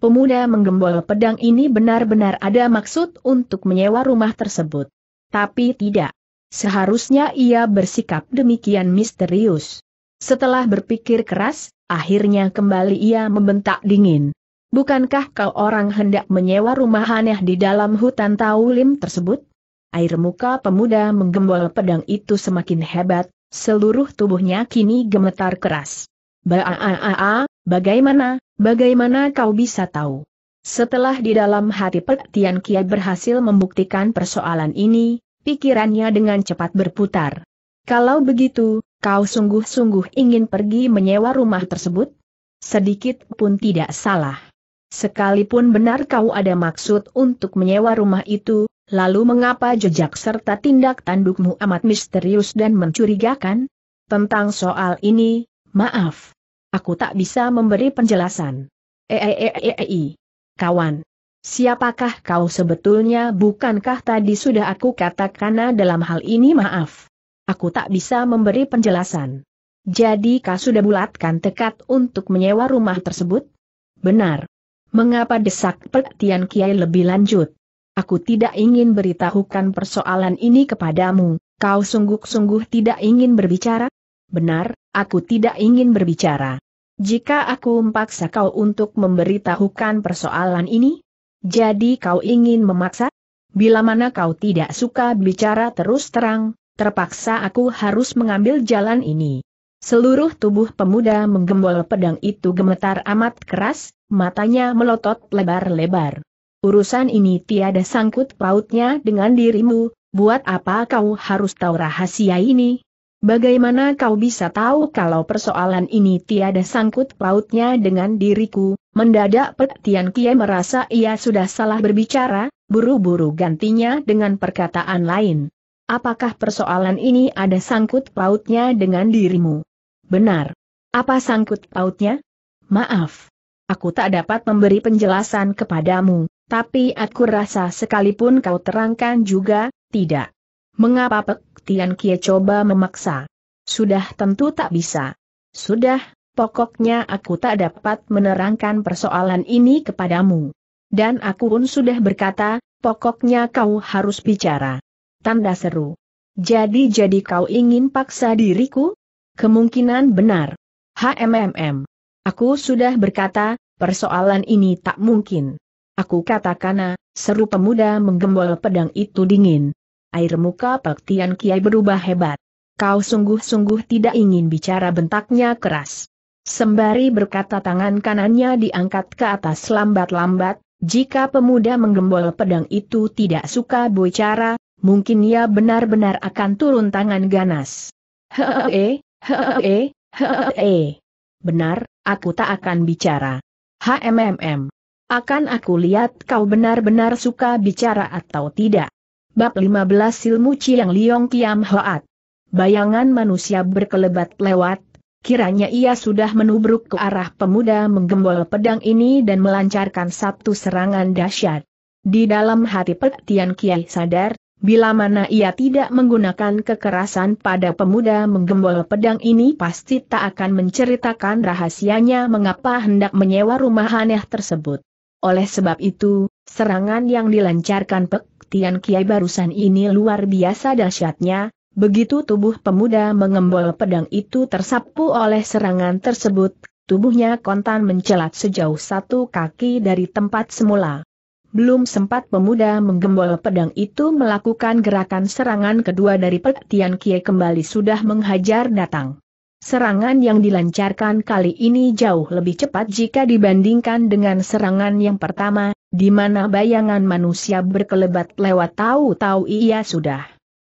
Pemuda menggembol pedang ini benar-benar ada maksud untuk menyewa rumah tersebut. Tapi tidak. Seharusnya ia bersikap demikian misterius. Setelah berpikir keras, akhirnya kembali ia membentak dingin. Bukankah kau orang hendak menyewa rumah aneh di dalam hutan Taulim tersebut? air muka pemuda menggembol pedang itu semakin hebat, seluruh tubuhnya kini gemetar keras. Ba-a-a-a-a, bagaimana, bagaimana kau bisa tahu? Setelah di dalam hati Pek Tian berhasil membuktikan persoalan ini, pikirannya dengan cepat berputar. Kalau begitu, kau sungguh-sungguh ingin pergi menyewa rumah tersebut? Sedikit pun tidak salah. Sekalipun benar kau ada maksud untuk menyewa rumah itu, Lalu mengapa jejak serta tindak tandukmu amat misterius dan mencurigakan? Tentang soal ini, maaf. Aku tak bisa memberi penjelasan. Eeeeei. E. Kawan. Siapakah kau sebetulnya bukankah tadi sudah aku katakan dalam hal ini maaf. Aku tak bisa memberi penjelasan. Jadi kau sudah bulatkan tekad untuk menyewa rumah tersebut? Benar. Mengapa desak perhatian Kiai lebih lanjut? Aku tidak ingin beritahukan persoalan ini kepadamu, kau sungguh-sungguh tidak ingin berbicara? Benar, aku tidak ingin berbicara. Jika aku memaksa kau untuk memberitahukan persoalan ini, jadi kau ingin memaksa? Bila mana kau tidak suka bicara terus terang, terpaksa aku harus mengambil jalan ini. Seluruh tubuh pemuda menggembol pedang itu gemetar amat keras, matanya melotot lebar-lebar urusan ini tiada sangkut pautnya dengan dirimu, buat apa kau harus tahu rahasia ini? Bagaimana kau bisa tahu kalau persoalan ini tiada sangkut pautnya dengan diriku? Mendadak Pek Tian Kie merasa ia sudah salah berbicara, buru-buru gantinya dengan perkataan lain. Apakah persoalan ini ada sangkut pautnya dengan dirimu? Benar. Apa sangkut pautnya? Maaf. Aku tak dapat memberi penjelasan kepadamu tapi aku rasa sekalipun kau terangkan juga, tidak. Mengapa Pek Tian Kie coba memaksa? Sudah tentu tak bisa. Sudah, pokoknya aku tak dapat menerangkan persoalan ini kepadamu. Dan aku pun sudah berkata, pokoknya kau harus bicara. Tanda seru. Jadi-jadi kau ingin paksa diriku? Kemungkinan benar. HMMM. Aku sudah berkata, persoalan ini tak mungkin. Aku katakan, ah, seru pemuda menggembol pedang itu dingin. Air muka Peltian Kiai berubah hebat. Kau sungguh-sungguh tidak ingin bicara bentaknya keras. Sembari berkata tangan kanannya diangkat ke atas lambat-lambat, jika pemuda menggembol pedang itu tidak suka bicara, mungkin ia benar-benar akan turun tangan ganas. Hehehe, hehehe, hehehe. Benar, aku tak akan bicara. HMMM. Akan aku lihat kau benar-benar suka bicara atau tidak. Bab 15 Silmu Ciang Liong Kiam Hoat Bayangan manusia berkelebat lewat, kiranya ia sudah menubruk ke arah pemuda menggembol pedang ini dan melancarkan satu serangan dahsyat. Di dalam hati Petian Kiai sadar, bila mana ia tidak menggunakan kekerasan pada pemuda menggembol pedang ini pasti tak akan menceritakan rahasianya mengapa hendak menyewa rumah aneh tersebut. Oleh sebab itu, serangan yang dilancarkan Pek Tian Kiai barusan ini luar biasa dahsyatnya, begitu tubuh pemuda mengembol pedang itu tersapu oleh serangan tersebut, tubuhnya kontan mencelat sejauh satu kaki dari tempat semula. Belum sempat pemuda menggembol pedang itu melakukan gerakan serangan kedua dari Pek Tian kiai kembali sudah menghajar datang. Serangan yang dilancarkan kali ini jauh lebih cepat jika dibandingkan dengan serangan yang pertama, di mana bayangan manusia berkelebat lewat tahu-tahu ia sudah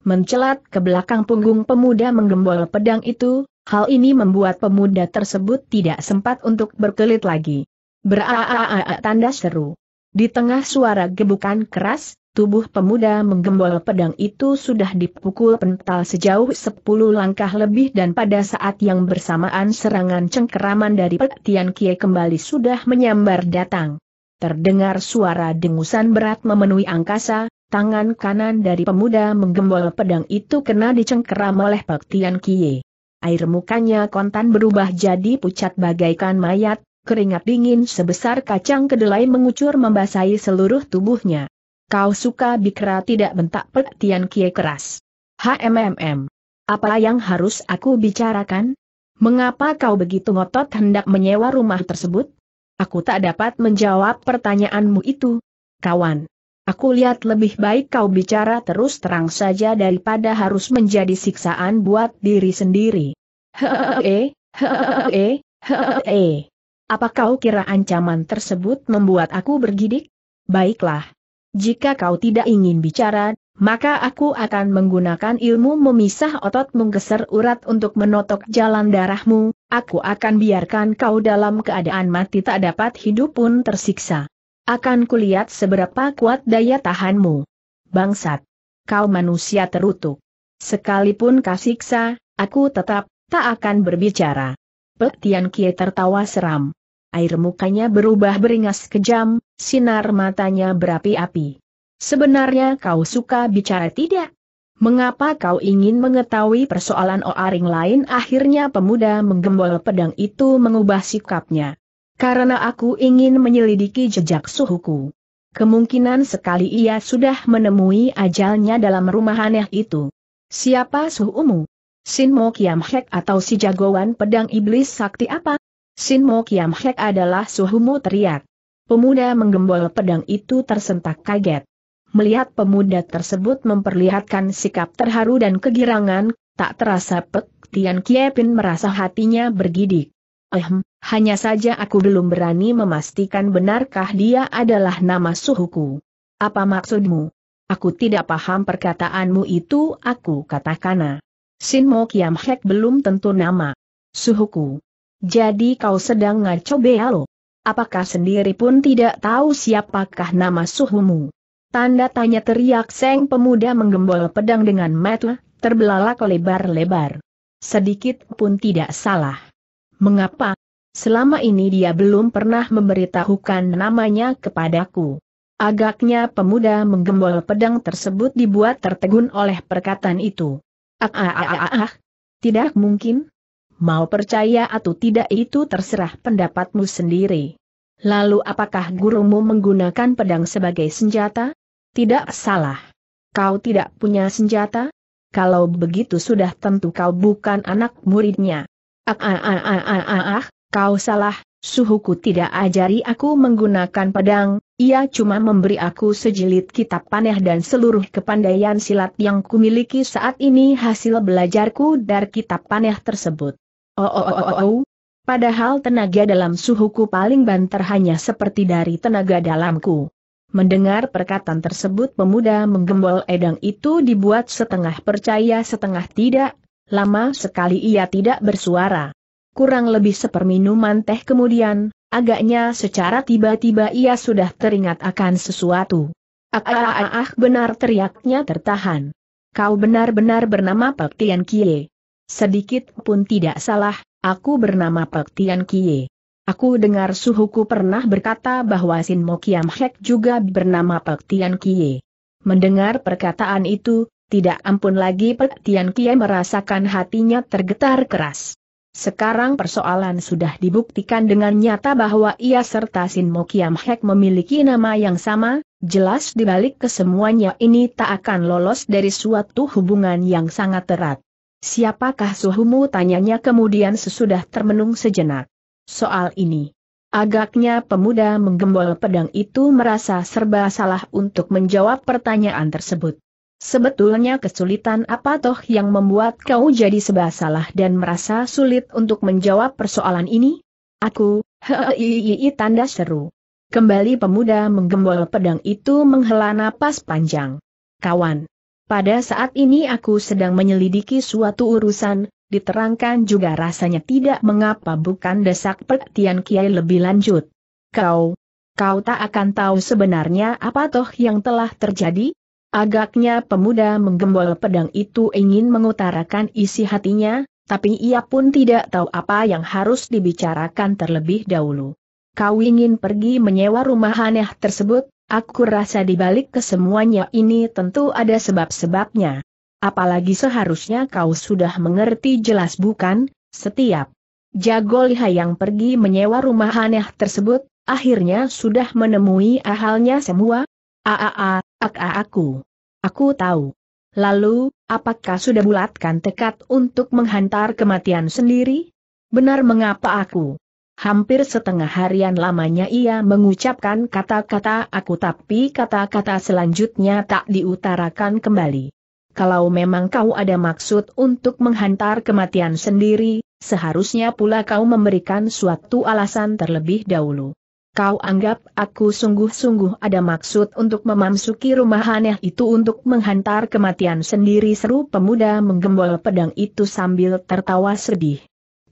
mencelat ke belakang punggung pemuda menggembol pedang itu, hal ini membuat pemuda tersebut tidak sempat untuk berkelit lagi. Beraaaaaa tanda seru. Di tengah suara gebukan keras, Tubuh pemuda menggembol pedang itu sudah dipukul pental sejauh sepuluh langkah lebih dan pada saat yang bersamaan serangan cengkeraman dari Pek Tian Kie kembali sudah menyambar datang. Terdengar suara dengusan berat memenuhi angkasa, tangan kanan dari pemuda menggembol pedang itu kena dicengkeram oleh Pek Tian Kie. Air mukanya kontan berubah jadi pucat bagaikan mayat, keringat dingin sebesar kacang kedelai mengucur membasahi seluruh tubuhnya. Kau suka bikra tidak bentak petian kie keras. HMMM. Apa yang harus aku bicarakan? Mengapa kau begitu ngotot hendak menyewa rumah tersebut? Aku tak dapat menjawab pertanyaanmu itu. Kawan. Aku lihat lebih baik kau bicara terus terang saja daripada harus menjadi siksaan buat diri sendiri. Hehehe, hehehe, hehehe. Apa kau kira ancaman tersebut membuat aku bergidik? Baiklah, jika kau tidak ingin bicara, maka aku akan menggunakan ilmu memisah otot menggeser urat untuk menotok jalan darahmu, aku akan biarkan kau dalam keadaan mati tak dapat hidup pun tersiksa. Akan kulihat seberapa kuat daya tahanmu. Bangsat! Kau manusia terutuk. Sekalipun kasiksa, aku tetap, tak akan berbicara. Petian Kie tertawa seram air mukanya berubah beringas kejam, sinar matanya berapi-api. Sebenarnya kau suka bicara tidak? Mengapa kau ingin mengetahui persoalan oaring lain? Akhirnya pemuda menggembol pedang itu mengubah sikapnya. Karena aku ingin menyelidiki jejak suhuku. Kemungkinan sekali ia sudah menemui ajalnya dalam rumah aneh itu. Siapa suhumu? Sin Mo Kiam Hek atau si jagoan pedang iblis sakti apa? Sin Mo Kiam Hek adalah Suhumu teriak. Pemuda menggembol pedang itu tersentak kaget. Melihat pemuda tersebut memperlihatkan sikap terharu dan kegirangan, tak terasa Pek Tian Kiepin merasa hatinya bergidik. Ehm, hanya saja aku belum berani memastikan benarkah dia adalah nama suhuku. Apa maksudmu? Aku tidak paham perkataanmu itu, aku katakana. Sin Mo Kiam Hek belum tentu nama. Suhuku. Jadi kau sedang ngaco bealo. Apakah sendiri pun tidak tahu siapakah nama suhumu? Tanda tanya teriak Seng pemuda menggembol pedang dengan metu, terbelalak lebar-lebar. Sedikit pun tidak salah. Mengapa? Selama ini dia belum pernah memberitahukan namanya kepadaku. Agaknya pemuda menggembol pedang tersebut dibuat tertegun oleh perkataan itu. Ah ah ah ah ah. Tidak mungkin, Mau percaya atau tidak itu terserah pendapatmu sendiri. Lalu apakah gurumu menggunakan pedang sebagai senjata? Tidak salah. Kau tidak punya senjata? Kalau begitu sudah tentu kau bukan anak muridnya. Ah ah ah ah ah ah, ah, ah kau salah, suhuku tidak ajari aku menggunakan pedang, ia cuma memberi aku sejilid kitab panah dan seluruh kepandaian silat yang kumiliki saat ini hasil belajarku dari kitab panah tersebut. Oh, oh, oh, oh, oh. Padahal tenaga dalam suhuku paling banter hanya seperti dari tenaga dalamku. Mendengar perkataan tersebut pemuda menggembol edang itu dibuat setengah percaya setengah tidak, lama sekali ia tidak bersuara. Kurang lebih seperminuman teh kemudian, agaknya secara tiba-tiba ia sudah teringat akan sesuatu. Ah, ah, ah, ah benar teriaknya tertahan. Kau benar-benar bernama Pak Tian Kie. Sedikit pun tidak salah, aku bernama Pek Tian Kie. Aku dengar suhuku pernah berkata bahwa Sin Mo Kiam Hek juga bernama Pek Tian Kie. Mendengar perkataan itu, tidak ampun lagi Pek Tian Kie merasakan hatinya tergetar keras. Sekarang persoalan sudah dibuktikan dengan nyata bahwa ia serta Sin Mo Kiam Hek memiliki nama yang sama, jelas dibalik kesemuanya ini tak akan lolos dari suatu hubungan yang sangat erat. Siapakah suhumu tanyanya kemudian sesudah termenung sejenak. Soal ini. Agaknya pemuda menggembol pedang itu merasa serba salah untuk menjawab pertanyaan tersebut. Sebetulnya kesulitan apa toh yang membuat kau jadi serba salah dan merasa sulit untuk menjawab persoalan ini? Aku, hei tanda seru. Kembali pemuda menggembol pedang itu menghela napas panjang. Kawan, pada saat ini aku sedang menyelidiki suatu urusan, diterangkan juga rasanya tidak mengapa bukan desak perhatian Kiai lebih lanjut. Kau, kau tak akan tahu sebenarnya apa toh yang telah terjadi? Agaknya pemuda menggembol pedang itu ingin mengutarakan isi hatinya, tapi ia pun tidak tahu apa yang harus dibicarakan terlebih dahulu. Kau ingin pergi menyewa rumah aneh tersebut? Aku rasa di balik kesemuanya ini tentu ada sebab-sebabnya. Apalagi seharusnya kau sudah mengerti jelas bukan, setiap jago liha yang pergi menyewa rumah aneh tersebut, akhirnya sudah menemui ahalnya semua. Aa, ak aku. Aku tahu. Lalu, apakah sudah bulatkan tekad untuk menghantar kematian sendiri? Benar mengapa aku Hampir setengah harian lamanya ia mengucapkan kata-kata aku tapi kata-kata selanjutnya tak diutarakan kembali. Kalau memang kau ada maksud untuk menghantar kematian sendiri, seharusnya pula kau memberikan suatu alasan terlebih dahulu. Kau anggap aku sungguh-sungguh ada maksud untuk memasuki rumah aneh itu untuk menghantar kematian sendiri seru pemuda menggembol pedang itu sambil tertawa sedih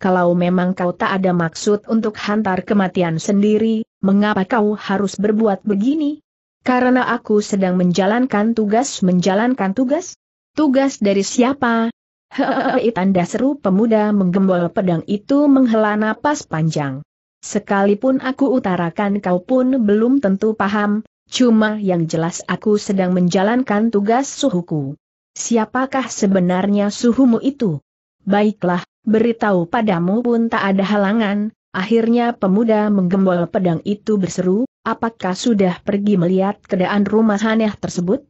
kalau memang kau tak ada maksud untuk hantar kematian sendiri, mengapa kau harus berbuat begini? Karena aku sedang menjalankan tugas menjalankan tugas? Tugas dari siapa? Hehehe tanda seru pemuda menggembol pedang itu menghela napas panjang. Sekalipun aku utarakan kau pun belum tentu paham, cuma yang jelas aku sedang menjalankan tugas suhuku. Siapakah sebenarnya suhumu itu? Baiklah, beritahu padamu pun tak ada halangan, akhirnya pemuda menggembol pedang itu berseru, apakah sudah pergi melihat keadaan rumah aneh tersebut?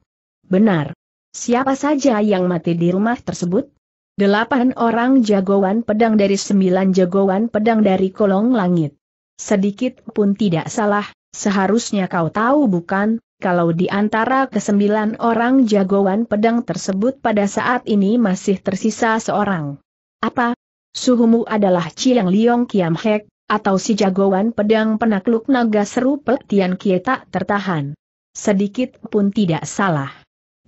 Benar. Siapa saja yang mati di rumah tersebut? Delapan orang jagoan pedang dari sembilan jagoan pedang dari kolong langit. Sedikit pun tidak salah, seharusnya kau tahu bukan, kalau di antara kesembilan orang jagoan pedang tersebut pada saat ini masih tersisa seorang. Apa, Suhumu adalah Chiang Liong Kiam Hek, atau si jagoan pedang penakluk naga seru Pek Tian Kie tak tertahan. Sedikit pun tidak salah.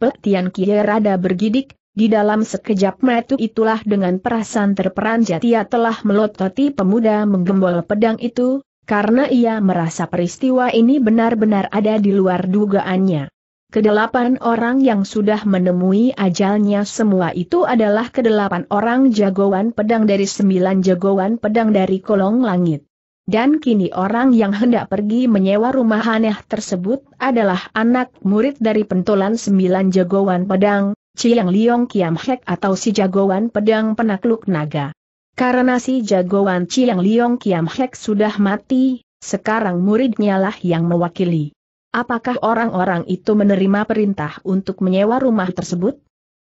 Pek Tian Kie rada bergidik, di dalam sekejap metu itulah dengan perasaan terperanjat ia telah melototi pemuda menggembol pedang itu, karena ia merasa peristiwa ini benar-benar ada di luar dugaannya. Kedelapan orang yang sudah menemui ajalnya semua itu adalah kedelapan orang jagoan pedang dari sembilan jagoan pedang dari kolong langit. Dan kini orang yang hendak pergi menyewa rumah aneh tersebut adalah anak murid dari pentolan sembilan jagoan pedang, Ciang Liong Kiam Hek atau si jagoan pedang penakluk naga. Karena si jagoan Ciang Liong Kiam Hek sudah mati, sekarang muridnya lah yang mewakili. Apakah orang-orang itu menerima perintah untuk menyewa rumah tersebut?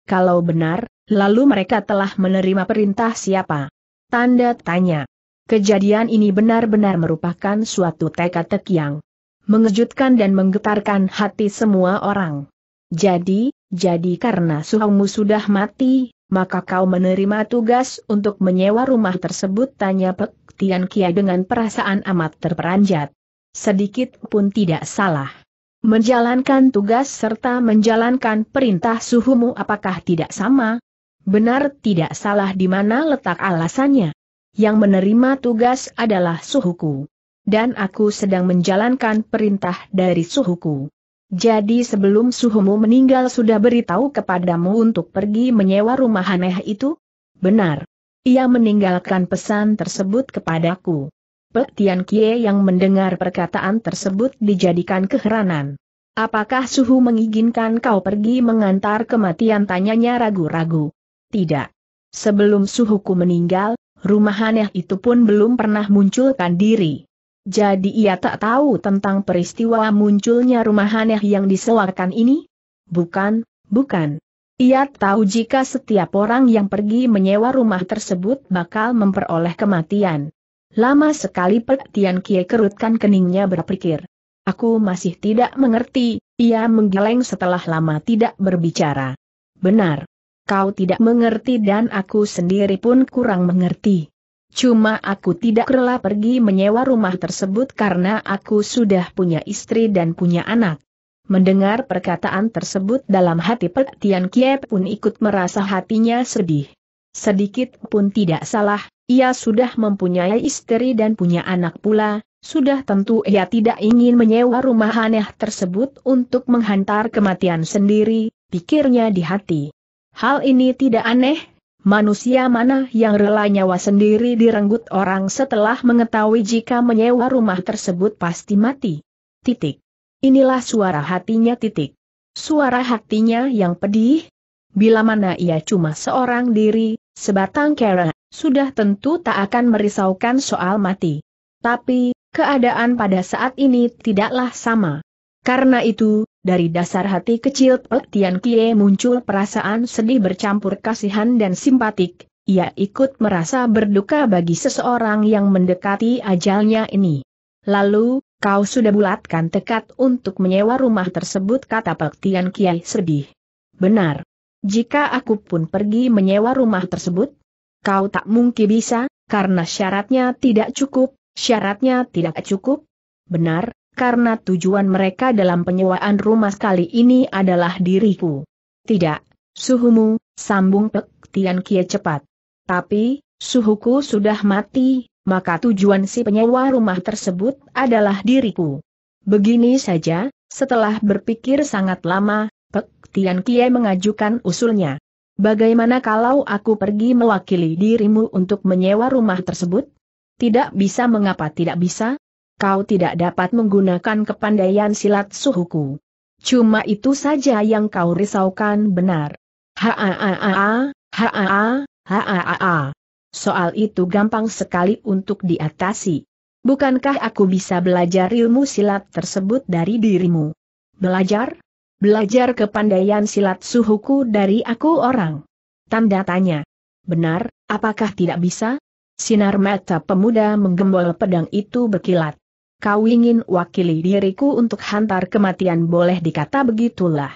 Kalau benar, lalu mereka telah menerima perintah siapa? Tanda tanya. Kejadian ini benar-benar merupakan suatu teka-teki yang mengejutkan dan menggetarkan hati semua orang. Jadi, jadi karena suhamu sudah mati, maka kau menerima tugas untuk menyewa rumah tersebut tanya Pek Tian Kia dengan perasaan amat terperanjat. Sedikit pun tidak salah. Menjalankan tugas serta menjalankan perintah suhumu apakah tidak sama? Benar tidak salah di mana letak alasannya. Yang menerima tugas adalah suhuku. Dan aku sedang menjalankan perintah dari suhuku. Jadi sebelum suhumu meninggal sudah beritahu kepadamu untuk pergi menyewa rumah aneh itu? Benar. Ia meninggalkan pesan tersebut kepadaku. Pek Tian Kie yang mendengar perkataan tersebut dijadikan keheranan. Apakah suhu mengizinkan kau pergi mengantar kematian tanyanya ragu-ragu? Tidak. Sebelum suhuku meninggal, rumah aneh itu pun belum pernah munculkan diri. Jadi ia tak tahu tentang peristiwa munculnya rumah aneh yang disewakan ini? Bukan, bukan. Ia tahu jika setiap orang yang pergi menyewa rumah tersebut bakal memperoleh kematian. Lama sekali Pek Tian Kie kerutkan keningnya berpikir. Aku masih tidak mengerti, ia menggeleng setelah lama tidak berbicara. Benar. Kau tidak mengerti dan aku sendiri pun kurang mengerti. Cuma aku tidak rela pergi menyewa rumah tersebut karena aku sudah punya istri dan punya anak. Mendengar perkataan tersebut dalam hati Pek Tian Kie pun ikut merasa hatinya sedih. Sedikit pun tidak salah, ia sudah mempunyai istri dan punya anak pula, sudah tentu ia tidak ingin menyewa rumah aneh tersebut untuk menghantar kematian sendiri, pikirnya di hati. Hal ini tidak aneh, manusia mana yang rela nyawa sendiri direnggut orang setelah mengetahui jika menyewa rumah tersebut pasti mati. Titik. Inilah suara hatinya titik. Suara hatinya yang pedih, Bila mana ia cuma seorang diri, sebatang kera, sudah tentu tak akan merisaukan soal mati. Tapi, keadaan pada saat ini tidaklah sama. Karena itu, dari dasar hati kecil Pek Tian Kie muncul perasaan sedih bercampur kasihan dan simpatik, ia ikut merasa berduka bagi seseorang yang mendekati ajalnya ini. Lalu, kau sudah bulatkan tekad untuk menyewa rumah tersebut kata Pek Tian Kie sedih. Benar. Jika aku pun pergi menyewa rumah tersebut, kau tak mungkin bisa, karena syaratnya tidak cukup, syaratnya tidak cukup. Benar, karena tujuan mereka dalam penyewaan rumah kali ini adalah diriku. Tidak, suhumu, sambung Pek Tian kia cepat. Tapi, suhuku sudah mati, maka tujuan si penyewa rumah tersebut adalah diriku. Begini saja, setelah berpikir sangat lama, Pek Tian Kie mengajukan usulnya. Bagaimana kalau aku pergi mewakili dirimu untuk menyewa rumah tersebut? Tidak bisa mengapa tidak bisa? Kau tidak dapat menggunakan kepandaian silat suhuku. Cuma itu saja yang kau risaukan benar. Haaaaa, haaa, haaa. Soal itu gampang sekali untuk diatasi. Bukankah aku bisa belajar ilmu silat tersebut dari dirimu? Belajar? Belajar kepandaian silat suhuku dari aku orang. Tanda tanya. Benar, apakah tidak bisa? Sinar mata pemuda menggembol pedang itu berkilat. Kau ingin wakili diriku untuk hantar kematian boleh dikata begitulah.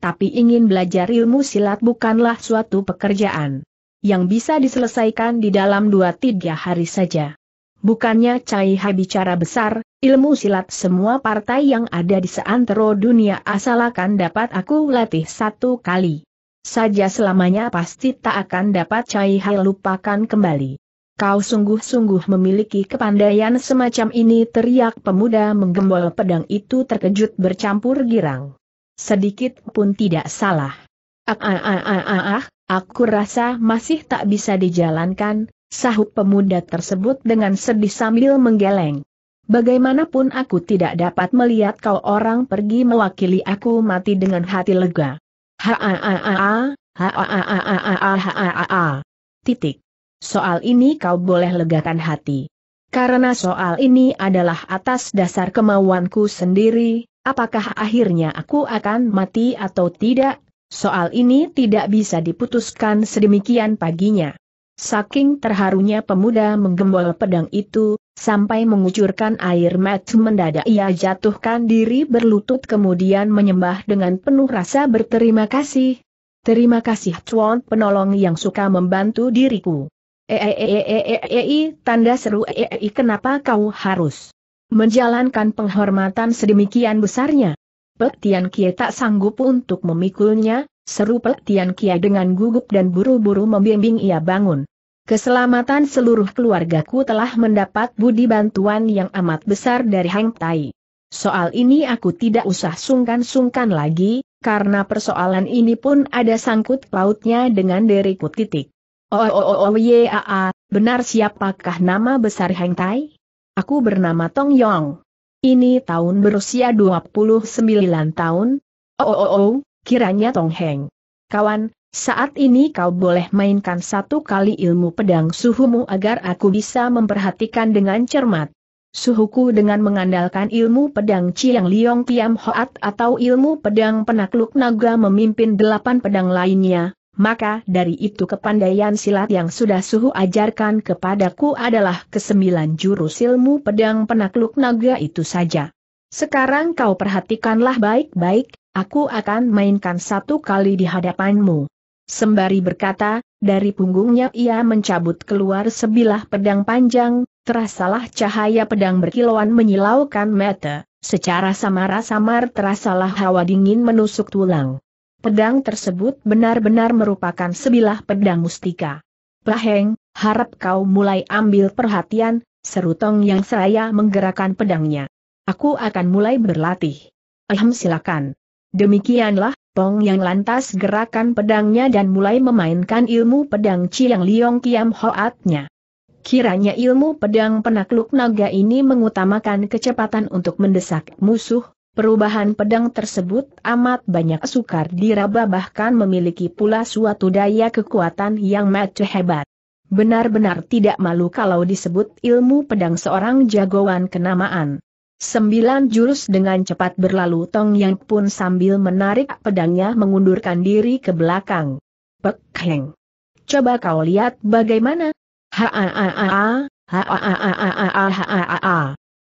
Tapi ingin belajar ilmu silat bukanlah suatu pekerjaan yang bisa diselesaikan di dalam dua tiga hari saja. Bukannya Cai Hai bicara besar, ilmu silat semua partai yang ada di seantero dunia asalkan dapat aku latih satu kali. Saja selamanya pasti tak akan dapat Cai Hai lupakan kembali. Kau sungguh-sungguh memiliki kepandaian semacam ini teriak pemuda menggembol pedang itu terkejut bercampur girang. Sedikit pun tidak salah. Ah ah ah ah ah, aku rasa masih tak bisa dijalankan, Sahut pemuda tersebut dengan sedih sambil menggeleng. Bagaimanapun aku tidak dapat melihat kau orang pergi mewakili aku mati dengan hati lega. Ha ha ha ha ha ha ha ha ha ha ha ha Titik. Soal ini kau boleh legakan hati. Karena soal ini adalah atas dasar kemauanku sendiri, apakah akhirnya aku akan mati atau tidak, soal ini tidak bisa diputuskan sedemikian paginya. Saking terharunya pemuda menggembol pedang itu, sampai mengucurkan air mata mendadak ia jatuhkan diri berlutut kemudian menyembah dengan penuh rasa berterima kasih. Terima kasih Tuan penolong yang suka membantu diriku. Eeeeeeei eh, eh, eh, tanda seru eeei kenapa kau harus menjalankan penghormatan sedemikian besarnya? Petian Kie tak sanggup untuk memikulnya, Seru Pek Tian Kia dengan gugup dan buru-buru membimbing ia bangun. Keselamatan seluruh keluargaku telah mendapat budi bantuan yang amat besar dari Hang Tai. Soal ini aku tidak usah sungkan-sungkan lagi, karena persoalan ini pun ada sangkut pautnya dengan diriku titik. Oh oh oh oh a, benar siapakah nama besar Hang Tai? Aku bernama Tong Yong. Ini tahun berusia 29 tahun. Oh oh oh, oh kiranya Tong Heng. Kawan, saat ini kau boleh mainkan satu kali ilmu pedang suhumu agar aku bisa memperhatikan dengan cermat. Suhuku dengan mengandalkan ilmu pedang Chiang Liong Piam Hoat atau ilmu pedang penakluk naga memimpin delapan pedang lainnya, maka dari itu kepandaian silat yang sudah suhu ajarkan kepadaku adalah kesembilan jurus ilmu pedang penakluk naga itu saja. Sekarang kau perhatikanlah baik-baik, Aku akan mainkan satu kali di hadapanmu. Sembari berkata, dari punggungnya ia mencabut keluar sebilah pedang panjang, terasalah cahaya pedang berkilauan menyilaukan mata, secara samar-samar terasalah hawa dingin menusuk tulang. Pedang tersebut benar-benar merupakan sebilah pedang mustika. Paheng, harap kau mulai ambil perhatian, seru Tong yang seraya menggerakkan pedangnya. Aku akan mulai berlatih. Ahem silakan. Demikianlah, Pong Yang lantas gerakan pedangnya dan mulai memainkan ilmu pedang Chiang Liong Kiam Hoatnya. Kiranya ilmu pedang penakluk naga ini mengutamakan kecepatan untuk mendesak musuh, perubahan pedang tersebut amat banyak sukar diraba bahkan memiliki pula suatu daya kekuatan yang macu hebat. Benar-benar tidak malu kalau disebut ilmu pedang seorang jagoan kenamaan. Sembilan jurus dengan cepat berlalu Tong Yang pun sambil menarik pedangnya mengundurkan diri ke belakang. Pek Heng. Coba kau lihat bagaimana? Ha a a a a, ha a a a a a a ha a a a.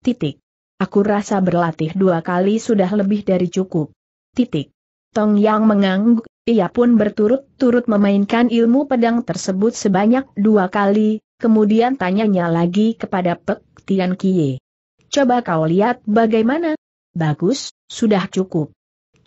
Titik. Aku rasa berlatih dua kali sudah lebih dari cukup. Titik. Tong Yang mengangguk, ia pun berturut-turut memainkan ilmu pedang tersebut sebanyak dua kali, kemudian tanyanya lagi kepada Pek Tian Kie. Coba kau lihat bagaimana. Bagus, sudah cukup.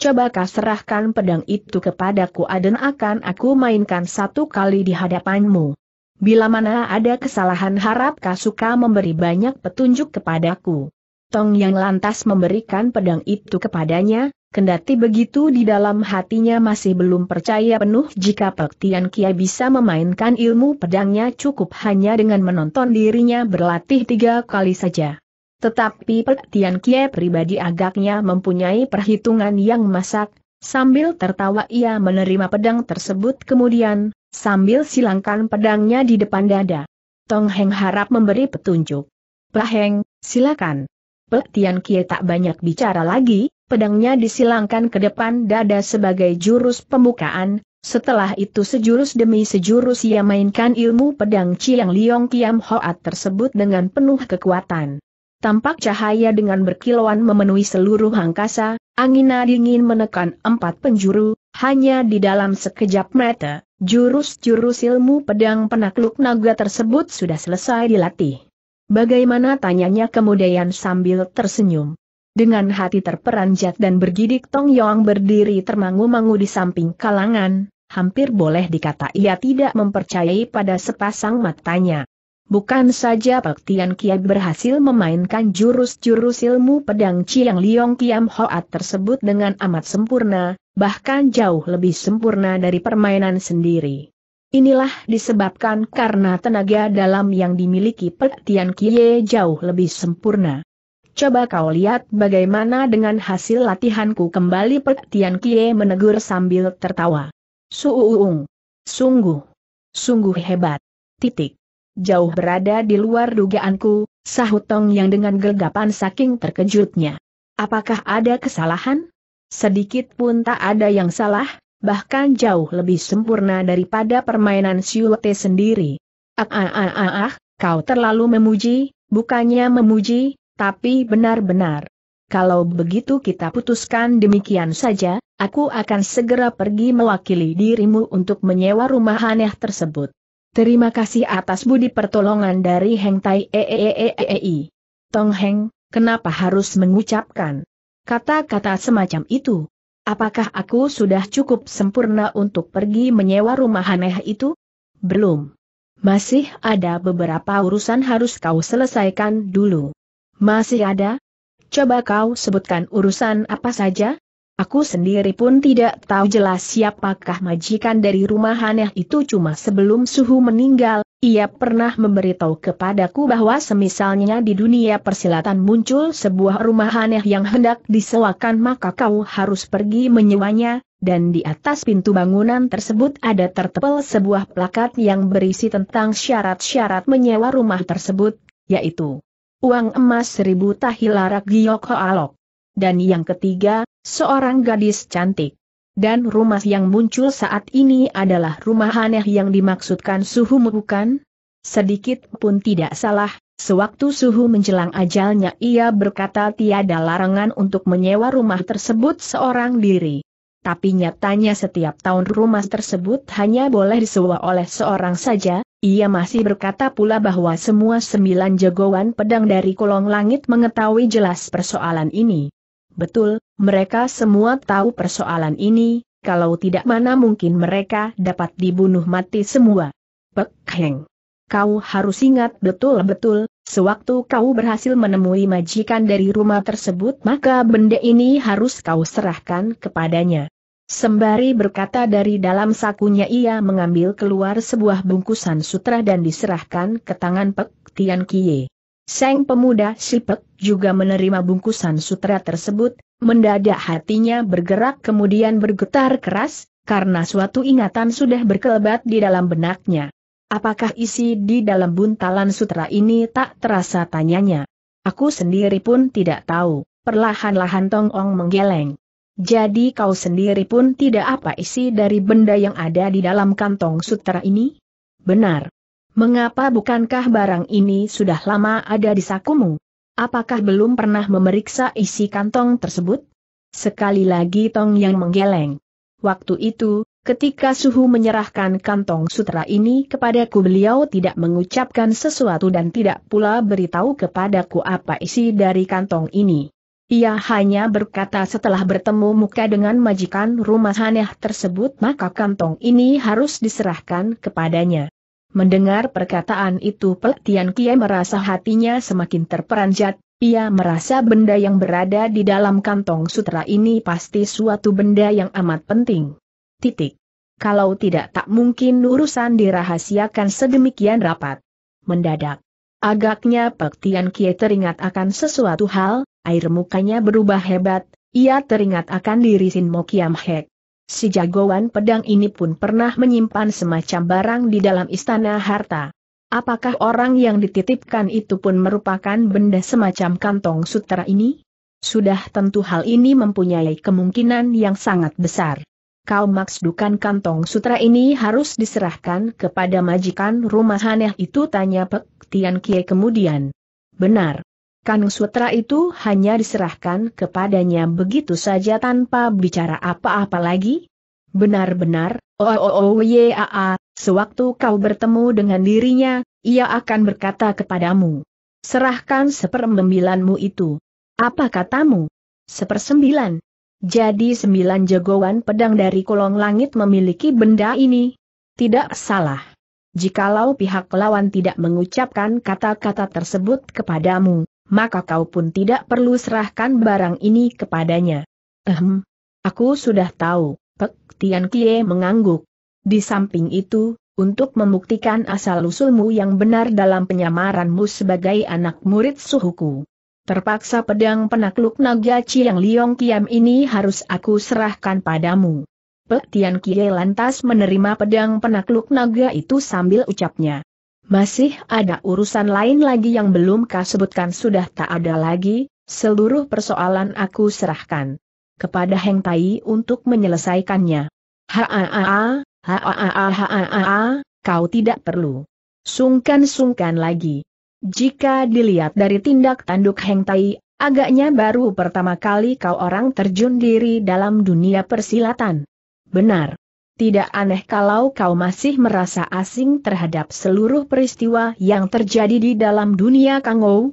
Coba kau serahkan pedang itu kepadaku dan akan aku mainkan satu kali di hadapanmu. Bila mana ada kesalahan harap kau suka memberi banyak petunjuk kepadaku. Tong yang lantas memberikan pedang itu kepadanya, kendati begitu di dalam hatinya masih belum percaya penuh jika Pek Tian Kia bisa memainkan ilmu pedangnya cukup hanya dengan menonton dirinya berlatih tiga kali saja. Tetapi pelatihan Kie pribadi agaknya mempunyai perhitungan yang masak, sambil tertawa ia menerima pedang tersebut kemudian, sambil silangkan pedangnya di depan dada. Tong Heng harap memberi petunjuk. Paheng, silakan. Pelatihan Kie tak banyak bicara lagi, pedangnya disilangkan ke depan dada sebagai jurus pembukaan, setelah itu sejurus demi sejurus ia mainkan ilmu pedang Chiang Liong Kiam Hoat tersebut dengan penuh kekuatan. Tampak cahaya dengan berkilauan memenuhi seluruh angkasa, Angin dingin menekan empat penjuru, hanya di dalam sekejap mata, jurus-jurus ilmu pedang penakluk naga tersebut sudah selesai dilatih. Bagaimana tanyanya kemudian sambil tersenyum. Dengan hati terperanjat dan bergidik Tong Yong berdiri termangu-mangu di samping kalangan, hampir boleh dikata ia tidak mempercayai pada sepasang matanya. Bukan saja Pak Tian Kiai berhasil memainkan jurus-jurus ilmu pedang Chiang Liong Kiam Hoat tersebut dengan amat sempurna, bahkan jauh lebih sempurna dari permainan sendiri. Inilah disebabkan karena tenaga dalam yang dimiliki Pak Tian Kiai jauh lebih sempurna. Coba kau lihat bagaimana dengan hasil latihanku kembali Pak Tian Kiai menegur sambil tertawa. Suuung. Sungguh. Sungguh hebat. Titik jauh berada di luar dugaanku, sahut Tong yang dengan gelgapan saking terkejutnya. Apakah ada kesalahan? Sedikit pun tak ada yang salah, bahkan jauh lebih sempurna daripada permainan Siute sendiri. Ah ah ah ah ah, kau terlalu memuji, bukannya memuji, tapi benar-benar. Kalau begitu kita putuskan demikian saja, aku akan segera pergi mewakili dirimu untuk menyewa rumah aneh tersebut. Terima kasih atas budi pertolongan dari Heng Tai Eeeeei. E Tong Heng, kenapa harus mengucapkan kata-kata semacam itu? Apakah aku sudah cukup sempurna untuk pergi menyewa rumah aneh itu? Belum. Masih ada beberapa urusan harus kau selesaikan dulu. Masih ada? Coba kau sebutkan urusan apa saja? Aku sendiri pun tidak tahu jelas siapakah majikan dari rumah aneh itu cuma sebelum Suhu meninggal, ia pernah memberitahu kepadaku bahwa semisalnya di dunia persilatan muncul sebuah rumah aneh yang hendak disewakan maka kau harus pergi menyewanya, dan di atas pintu bangunan tersebut ada tertebal sebuah plakat yang berisi tentang syarat-syarat menyewa rumah tersebut, yaitu uang emas seribu tahilarak giok hoalok dan yang ketiga, seorang gadis cantik. Dan rumah yang muncul saat ini adalah rumah aneh yang dimaksudkan suhu bukan? Sedikit pun tidak salah, sewaktu suhu menjelang ajalnya ia berkata tiada larangan untuk menyewa rumah tersebut seorang diri. Tapi nyatanya setiap tahun rumah tersebut hanya boleh disewa oleh seorang saja, ia masih berkata pula bahwa semua sembilan jagoan pedang dari kolong langit mengetahui jelas persoalan ini. Betul, mereka semua tahu persoalan ini, kalau tidak mana mungkin mereka dapat dibunuh mati semua. Pek Kau harus ingat betul-betul, sewaktu kau berhasil menemui majikan dari rumah tersebut maka benda ini harus kau serahkan kepadanya. Sembari berkata dari dalam sakunya ia mengambil keluar sebuah bungkusan sutra dan diserahkan ke tangan Pek Tian Kie. Seng pemuda Sipek juga menerima bungkusan sutra tersebut, mendadak hatinya bergerak kemudian bergetar keras, karena suatu ingatan sudah berkelebat di dalam benaknya. Apakah isi di dalam buntalan sutra ini tak terasa tanyanya? Aku sendiri pun tidak tahu, perlahan-lahan Tong Ong menggeleng. Jadi kau sendiri pun tidak apa isi dari benda yang ada di dalam kantong sutra ini? Benar. Mengapa bukankah barang ini sudah lama ada di sakumu? Apakah belum pernah memeriksa isi kantong tersebut? Sekali lagi Tong yang menggeleng. Waktu itu, ketika Suhu menyerahkan kantong sutra ini kepadaku beliau tidak mengucapkan sesuatu dan tidak pula beritahu kepadaku apa isi dari kantong ini. Ia hanya berkata setelah bertemu muka dengan majikan rumah aneh tersebut maka kantong ini harus diserahkan kepadanya. Mendengar perkataan itu Peltian Kie merasa hatinya semakin terperanjat, ia merasa benda yang berada di dalam kantong sutra ini pasti suatu benda yang amat penting. Titik. Kalau tidak tak mungkin urusan dirahasiakan sedemikian rapat. Mendadak. Agaknya Peltian Kie teringat akan sesuatu hal, air mukanya berubah hebat, ia teringat akan diri Sin Mokiam Hek. Si jagoan pedang ini pun pernah menyimpan semacam barang di dalam istana harta. Apakah orang yang dititipkan itu pun merupakan benda semacam kantong sutra ini? Sudah tentu hal ini mempunyai kemungkinan yang sangat besar. Kau maksudkan kantong sutra ini harus diserahkan kepada majikan rumah aneh itu tanya Pek Tian Kie kemudian. Benar sutra itu hanya diserahkan kepadanya begitu saja tanpa bicara apa-apa lagi? Benar-benar, oh oh oh, oh yaa, sewaktu kau bertemu dengan dirinya, ia akan berkata kepadamu. Serahkan seperembilanmu itu. Apa katamu? Sepersembilan. Jadi sembilan jagoan pedang dari kolong langit memiliki benda ini. Tidak salah. Jikalau pihak lawan tidak mengucapkan kata-kata tersebut kepadamu, maka kau pun tidak perlu serahkan barang ini kepadanya. Ehem, aku sudah tahu, Pek Tian Kie mengangguk. Di samping itu, untuk membuktikan asal-usulmu yang benar dalam penyamaranmu sebagai anak murid suhuku. Terpaksa pedang penakluk naga Chiang Liong Kiam ini harus aku serahkan padamu. Pek Tian Kie lantas menerima pedang penakluk naga itu sambil ucapnya. Masih ada urusan lain lagi yang belum kau sebutkan sudah tak ada lagi, seluruh persoalan aku serahkan kepada Heng Tai untuk menyelesaikannya. Haa, haa, haa, kau tidak perlu sungkan-sungkan lagi. Jika dilihat dari tindak tanduk Heng Tai, agaknya baru pertama kali kau orang terjun diri dalam dunia persilatan. Benar tidak aneh kalau kau masih merasa asing terhadap seluruh peristiwa yang terjadi di dalam dunia Kangou,